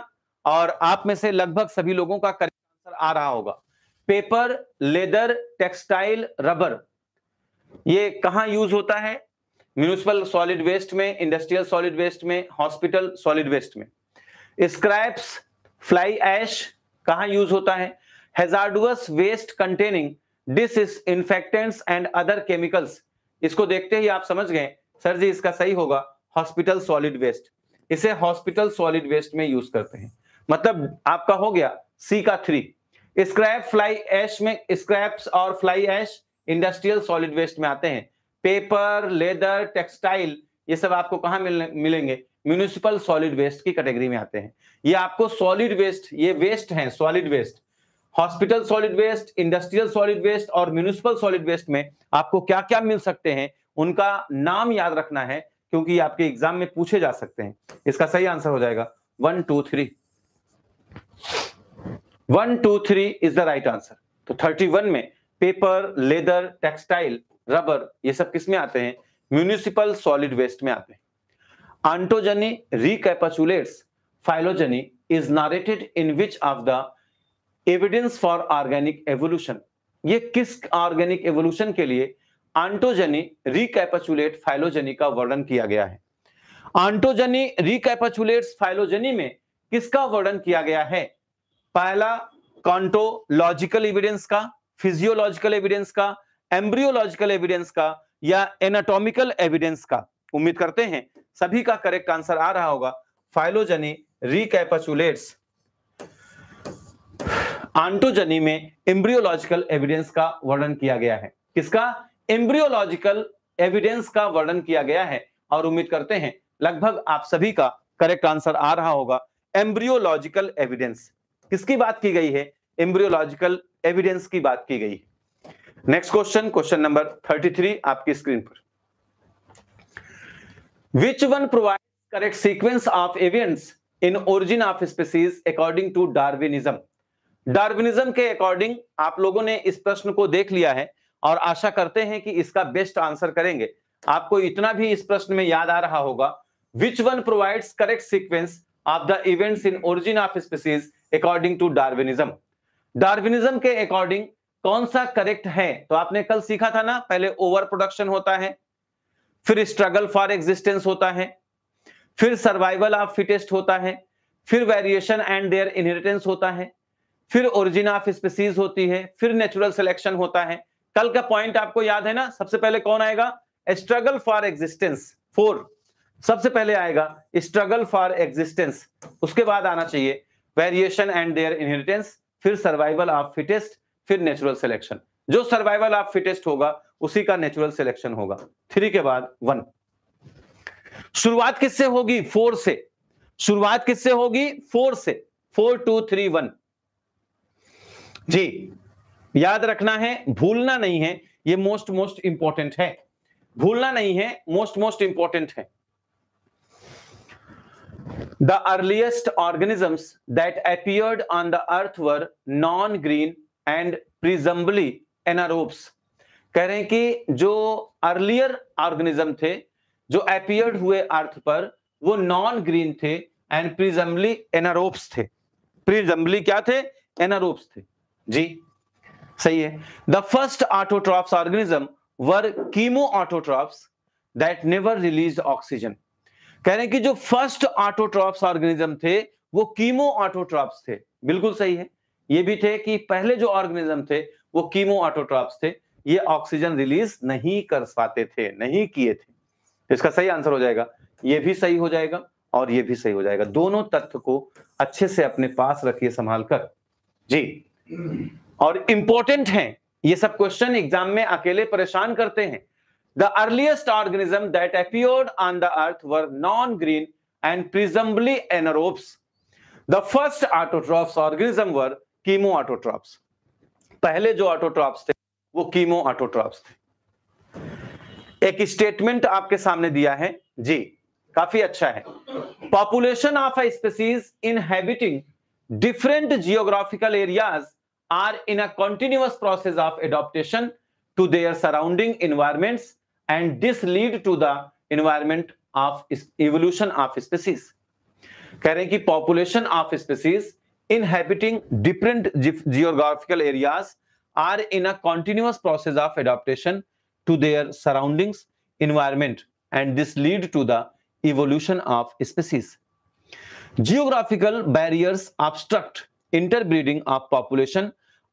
और आप में से लगभग सभी लोगों का करेक्ट आंसर आ रहा होगा पेपर लेदर टेक्सटाइल रबर ये कहां यूज होता है म्यूनिसिपल सॉलिड वेस्ट में इंडस्ट्रियल सॉलिड वेस्ट में हॉस्पिटल सॉलिड वेस्ट में स्क्रैप्स फ्लाई एश कहाँ यूज होता है hazardous waste containing disinfectants and other chemicals इसको देखते ही आप समझ गए सर जी इसका सही होगा हॉस्पिटल सॉलिड वेस्ट इसे हॉस्पिटल सॉलिड वेस्ट में यूज करते हैं मतलब आपका हो गया सी का थ्री स्क्रैप फ्लाई एश में स्क्रैप्स और fly ash industrial solid waste में आते हैं पेपर लेदर टेक्सटाइल ये सब आपको कहा मिलेंगे म्यूनिसिपल सॉलिड वेस्ट की कैटेगरी में आते हैं ये आपको सॉलिड वेस्ट ये वेस्ट है solid waste hospital solid waste industrial solid waste और म्यूनिसिपल सॉलिड वेस्ट में आपको क्या क्या मिल सकते हैं उनका नाम याद रखना है क्योंकि आपके एग्जाम में पूछे जा सकते हैं इसका सही आंसर हो जाएगा one two three one two three is the right answer तो थर्टी वन में पेपर लेदर टेक्सटाइल रबर ये सब किस में आते हैं म्यूनिसिपल सॉलिड वेस्ट में आते हैं ontogeny recapitulates phylogeny is narrated in which of the evidence for organic evolution ये किस ऑर्गेनिक एवोल्यूशन के लिए आंटोजनी रिकैपाचुलेट फाइलोजनी का वर्णन किया गया है आंटोजनी रिकैपाचुलेट फाइलोजनी में किसका वर्णन किया गया है पहला कॉन्टोलॉजिकल एविडेंस का फिजियोलॉजिकल एविडेंस का एम्ब्रियोलॉजिकल एविडेंस का या एनाटॉमिकल एविडेंस का उम्मीद करते हैं सभी का करेक्ट आंसर आ रहा होगा फाइलोजनी रिकैपचुलेट्स आंटोजनी में एम्ब्रियोलॉजिकल एविडेंस का वर्णन किया गया है किसका एम्ब्रियोलॉजिकल एविडेंस का वर्णन किया गया है और उम्मीद करते हैं लगभग आप सभी का करेक्ट आंसर आ रहा होगा एम्ब्रियोलॉजिकल एविडेंस किसकी बात की गई है एम्ब्रियोलॉजिकल एविडेंस की बात की गई next question question number thirty three आपकी स्क्रीन पर which one provide correct sequence of events in origin of species according to Darwinism Darwinism के अकॉर्डिंग आप लोगों ने इस प्रश्न को देख लिया है और आशा करते हैं कि इसका बेस्ट आंसर करेंगे आपको इतना भी इस प्रश्न में याद आ रहा होगा which one provides correct sequence of the events in origin of species according to Darwinism Darwinism के अकॉर्डिंग कौन सा करेक्ट है तो आपने कल सीखा था ना पहले ओवर प्रोडक्शन होता है फिर स्ट्रगल फॉर एग्जिस्टेंस होता है फिर सर्वाइवल ऑफ फिटेस्ट होता है फिर वेरिएशन एंड देयर इनहेरिटेंस होता है फिर ओरिजिन ऑफ स्पीसीज होती है फिर नेचुरल सिलेक्शन होता है कल का पॉइंट आपको याद है ना सबसे पहले कौन आएगा स्ट्रगल फॉर एग्जिस्टेंस फोर सबसे पहले आएगा स्ट्रगल फॉर एग्जिस्टेंस उसके बाद आना चाहिए वेरिएशन एंड देयर इनहेरिटेंस फिर सर्वाइवल ऑफ फिटेस्ट फिर नेचुरल सिलेक्शन जो सर्वाइवल ऑफ फिटेस्ट होगा उसी का नेचुरल सिलेक्शन होगा थ्री के बाद वन शुरुआत किससे होगी फोर से शुरुआत किससे होगी फोर से फोर टू थ्री वन जी याद रखना है भूलना नहीं है ये मोस्ट मोस्ट इंपॉर्टेंट है भूलना नहीं है मोस्ट मोस्ट इंपॉर्टेंट है The earliest organisms that appeared on the earth were non-green and presumably anaerobes. कह रहे हैं कि जो अर्लियर ऑर्गेनिज्म थे जो अपीयर्ड हुए अर्थ पर वो नॉन ग्रीन थे एंड प्रिजम्बली एनारोप्स थे प्रिजम्बली क्या थे एनारोप्स थे जी सही है the first autotrophs organism were chemoautotrophs that never release oxygen कह रहे हैं कि जो फर्स्ट ऑटोट्रॉप्स ऑर्गेनिज्म थे वो कीमो ऑटोट्रॉप्स थे बिल्कुल सही है ये भी थे कि पहले जो ऑर्गेनिज्म थे वो कीमो ऑटोट्रॉप्स थे ये ऑक्सीजन रिलीज नहीं कर पाते थे नहीं किए थे तो इसका सही आंसर हो जाएगा ये भी सही हो जाएगा और ये भी सही हो जाएगा दोनों तथ्य को अच्छे से अपने पास रखिए संभाल कर जी और इंपॉर्टेंट है ये सब क्वेश्चन एग्जाम में अकेले परेशान करते हैं earliest earliest that appeared on the earth were non green and presumably anaerobes the first first autotrophs were chemo chemoautotrophs पहले जो ऑटोट्रॉप्स थे वो कीमो ऑटोट्रॉप्स थे एक स्टेटमेंट आपके सामने दिया है जी काफी अच्छा है population of a species inhabiting different geographical areas are in a continuous process of adaptation to their surrounding environments and this lead to the environment of evolution of species karenki population of species inhabiting different geographical areas are in a continuous process of adaptation to their surroundings environment and this lead to the evolution of species geographical barriers obstruct interbreeding of population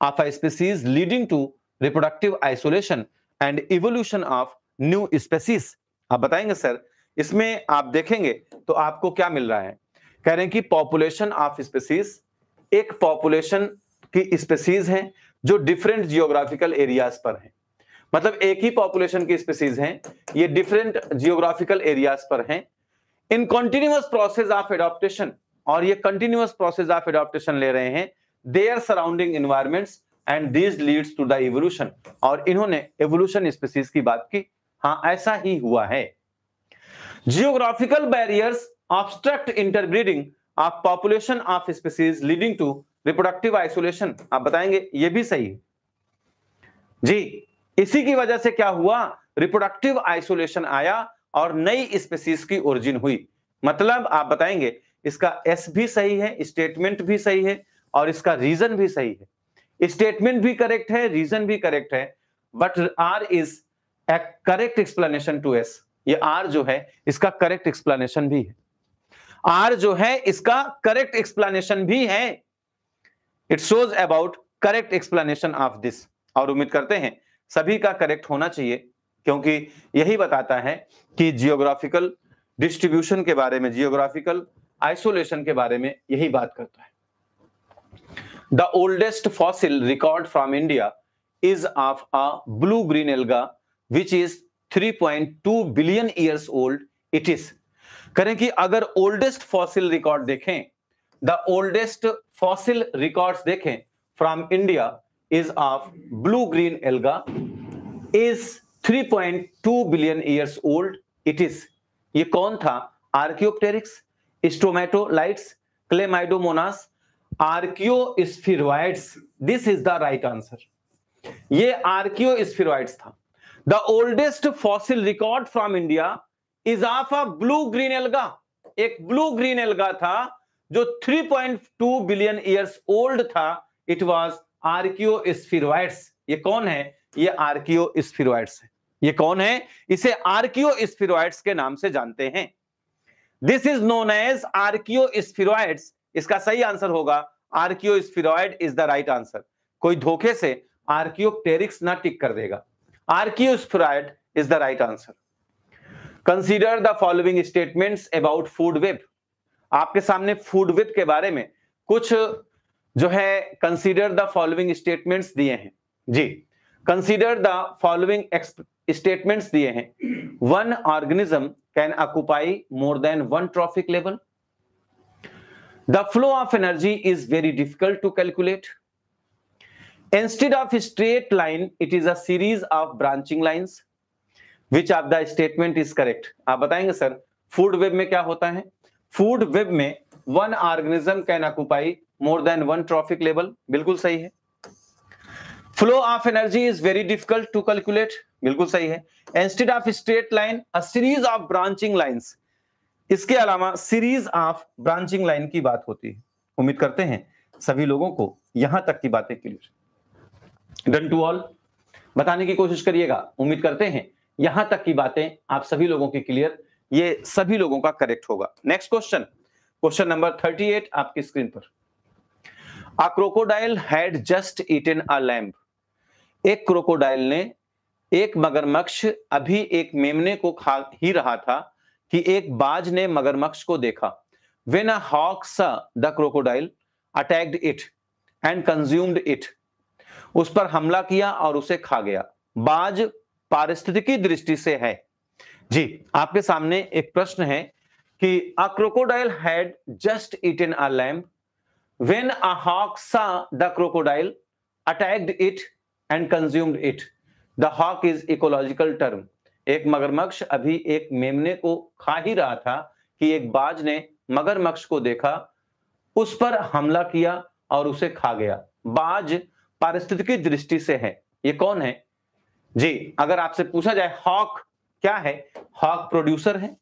of a species leading to reproductive isolation and evolution of new species आप बताएंगे sir इसमें आप देखेंगे तो आपको क्या मिल रहा है कह रहे हैं कि पॉपुलेशन ऑफ स्पेसिस एक पॉपुलेशन की स्पेसीज है जो डिफरेंट जियोग्राफिकल एरियाज पर है मतलब एक ही पॉपुलेशन की स्पेसीज हैं ये डिफरेंट जियोग्राफिकल एरियाज पर हैं in continuous process of adaptation और ये कंटिन्यूअस प्रोसेस ऑफ एडोप्टेशन ले रहे हैं they are surrounding environments and this leads to the evolution और इन्होंने एवोल्यूशन स्पेसीज की बात की हाँ ऐसा ही हुआ है geographical barriers obstruct interbreeding of population of species leading to reproductive isolation आप बताएंगे ये भी सही है जी इसी की वजह से क्या हुआ रिप्रोडक्टिव आइसोलेशन आया और नई स्पेसीज की ओरिजिन हुई मतलब आप बताएंगे इसका एस भी सही है स्टेटमेंट भी सही है और इसका रीजन भी सही है स्टेटमेंट भी करेक्ट है रीजन भी करेक्ट है but R is correct explanation to S ये आर जो है इसका करेक्ट एक्सप्लेनेशन भी है आर जो है इसका करेक्ट एक्सप्लेनेशन भी है it shows about correct explanation of this और उम्मीद करते हैं सभी का करेक्ट होना चाहिए क्योंकि यही बताता है कि जियोग्राफिकल डिस्ट्रीब्यूशन के बारे में जियोग्राफिकल आइसोलेशन के बारे में यही बात करता है the oldest fossil record from India is of a blue green alga which is 3.2 billion years old it is करें कि अगर ओल्डेस्ट फॉसिल रिकॉर्ड देखें द ओल्डेस्ट फॉसिल रिकॉर्ड देखें from India is of blue green alga is 3.2 billion years old it is ये कौन था archaeopteryx stromatolites chlamydomonas archaeospheroids this is the right answer ये archaeospheroids था the oldest fossil record from India is of a blue green alga एक blue green alga था जो 3.2 billion years old था it was archaeo ये कौन है ये आर्कियो स्फीरोइड्स है ये कौन है इसे आर्कियो के नाम से जानते हैं this is known as archaeospheroids इसका सही आंसर होगा archaeospheroid is the right answer कोई धोखे से आर्कियोप्टेरिक्स ना टिक कर देगा Archaeosporiad is the right answer. Consider the following statements about food web. आपके सामने food web के बारे में कुछ जो है consider the following statements दिए हैं जी consider the following statements दिए हैं one organism can occupy more than one trophic level the flow of energy is very difficult to calculate Instead of a straight line, it is a series of branching lines. Which of the statement is correct? आप बताएंगे sir food web में क्या होता है food web में one organism can occupy more than one trophic level बिल्कुल सही है flow of energy is very difficult to calculate बिल्कुल सही है instead of straight line a series of branching lines इसके अलावा सीरीज ऑफ ब्रांचिंग लाइन की बात होती है उम्मीद करते हैं सभी लोगों को यहां तक की बातें क्लियर डन टू ऑल बताने की कोशिश करिएगा उम्मीद करते हैं यहां तक की बातें आप सभी लोगों की क्लियर ये सभी लोगों का करेक्ट होगा next question question number thirty eight आपकी स्क्रीन पर a crocodile had just eat a lamb एक क्रोकोडाइल ने एक मगरमक्ष अभी एक मेमने को खा ही रहा था कि एक बाज ने मगरमक्ष को देखा when a hawk the crocodile attacked it and consumed it उस पर हमला किया और उसे खा गया बाज पारिस्थितिकी दृष्टि से है जी आपके सामने एक प्रश्न है कि a crocodile had just eaten a lamp when a hawk saw the crocodile attacked it and consumed it the hawk is ecological term एक मगरमक्ष अभी एक मेमने को खा ही रहा था कि एक बाज ने मगरमक्ष को देखा उस पर हमला किया और उसे खा गया बाज पारिस्थितिकी दृष्टि से है ये कौन है जी अगर आपसे पूछा जाए हॉक क्या है हॉक प्रोड्यूसर है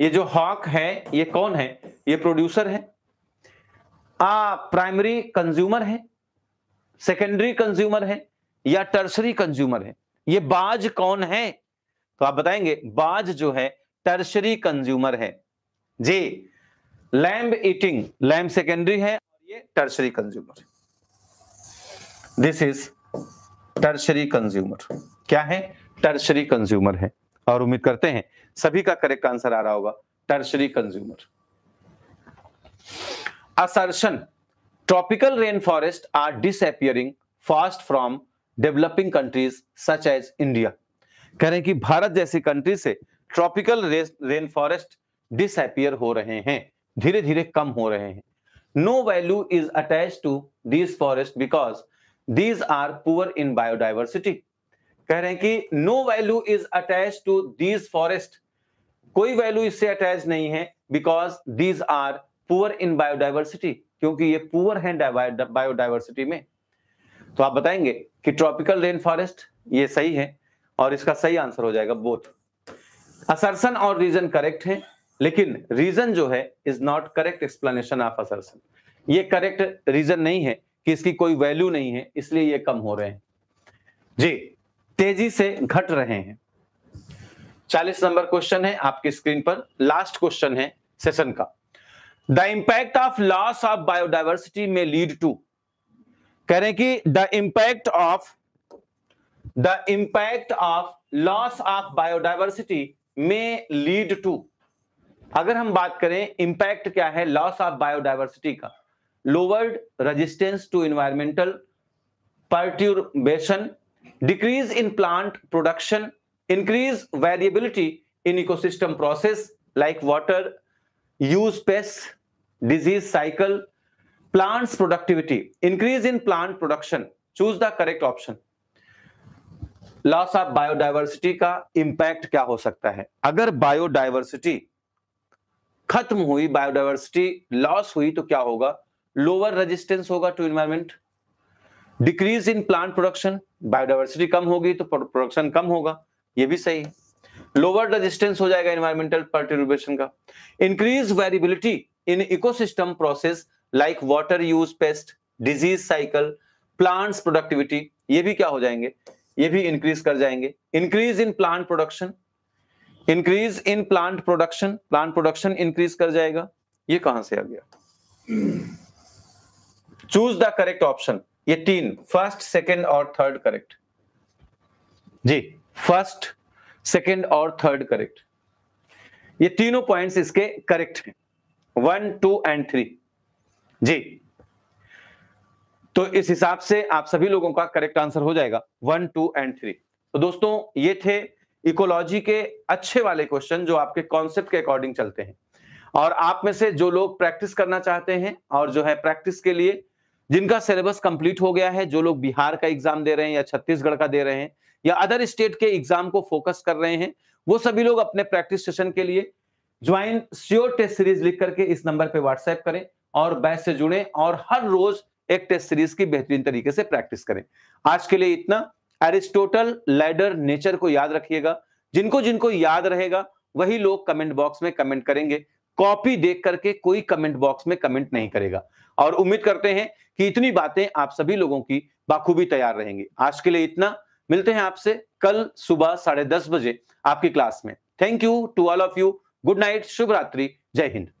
ये जो हॉक है ये कौन है ये प्रोड्यूसर है आ प्राइमरी कंज्यूमर है सेकेंडरी कंज्यूमर है या टर्सरी कंज्यूमर है ये बाज कौन है तो आप बताएंगे बाज जो है टर्सरी कंज्यूमर है जी लैम्ब ईटिंग लैम्ब सेकेंडरी है और ये टर्सरी कंज्यूमर है दिस इज टर्शरी कंज्यूमर क्या है टर्शरी कंज्यूमर है और उम्मीद करते हैं सभी का करेक्ट आंसर आ रहा होगा tertiary consumer assertion tropical rain forest are disappearing fast from developing countries such as India कह रहे हैं कि भारत जैसी कंट्री से ट्रॉपिकल रेन फॉरेस्ट डिसअपियर हो रहे हैं धीरे धीरे कम हो रहे हैं no value is attach to this forest because these are poor in biodiversity कह रहे हैं कि no value is attach to these forest कोई वैल्यू इससे अटैच नहीं है because these are poor in biodiversity क्योंकि ये पुअर है बायोडाइवर्सिटी में तो आप बताएंगे कि ट्रॉपिकल रेन फॉरेस्ट ये सही है और इसका सही आंसर हो जाएगा बोथ असरसन और रीजन करेक्ट है लेकिन रीजन जो है is not correct explanation of assertion ये करेक्ट रीजन नहीं है कि इसकी कोई वैल्यू नहीं है इसलिए ये कम हो रहे हैं जी तेजी से घट रहे हैं चालीस नंबर क्वेश्चन है आपकी स्क्रीन पर लास्ट क्वेश्चन है सेशन का the impact of loss of biodiversity में लीड टू कह रहे हैं कि the impact of the impact of loss of biodiversity में लीड टू अगर हम बात करें इंपैक्ट क्या है लॉस ऑफ बायोडाइवर्सिटी का lowered resistance to environmental perturbation decrease in plant production increase variability in ecosystem process like water use pests disease cycle plants productivity increase in plant production choose the correct option loss of biodiversity का impact क्या हो सकता है अगर biodiversity खत्म हुई biodiversity loss हुई तो क्या होगा लोअर रेजिस्टेंस होगा to environment decrease in plant production biodiversity कम होगी तो प्रोडक्शन कम होगा ये भी सही लोअर रेजिस्टेंस हो जाएगा इन्वायरमेंटल पर्टिब्यूशन का increase variability in ecosystem process like water use pest disease cycle plants productivity ये भी क्या हो जाएंगे ये भी इंक्रीज कर जाएंगे increase in plant production increase in plant production plant production increase कर जाएगा ये कहां से आ गया चूज द करेक्ट ऑप्शन ये तीन फर्स्ट सेकेंड और थर्ड करेक्ट जी फर्स्ट सेकेंड और थर्ड करेक्ट ये तीनों पॉइंट्स इसके करेक्ट हैं वन टू एंड थ्री जी तो इस हिसाब से आप सभी लोगों का करेक्ट आंसर हो जाएगा वन टू एंड थ्री तो दोस्तों ये थे इकोलॉजी के अच्छे वाले क्वेश्चन जो आपके कॉन्सेप्ट के अकॉर्डिंग चलते हैं और आप में से जो लोग प्रैक्टिस करना चाहते हैं और जो है प्रैक्टिस के लिए जिनका सिलेबस कंप्लीट हो गया है जो लोग बिहार का एग्जाम दे रहे हैं या छत्तीसगढ़ का दे रहे हैं या अदर स्टेट के एग्जाम को फोकस कर रहे हैं वो सभी लोग अपने प्रैक्टिस सेशन के लिए ज्वाइन श्योर टेस्ट सीरीज लिख करके इस नंबर पर व्हाट्सएप करें और बैच से जुड़े और हर रोज एक टेस्ट सीरीज की बेहतरीन तरीके से प्रैक्टिस करें आज के लिए इतना एरिस्टोटल लैडर नेचर को याद रखिएगा जिनको जिनको याद रहेगा वही लोग कमेंट बॉक्स में कमेंट करेंगे कॉपी देख करके कोई कमेंट बॉक्स में कमेंट नहीं करेगा और उम्मीद करते हैं कि इतनी बातें आप सभी लोगों की बाखूबी तैयार रहेंगे आज के लिए इतना मिलते हैं आपसे कल सुबह साढ़े दस बजे आपकी क्लास में thank you to all of you good night शुभ रात्रि जय हिंद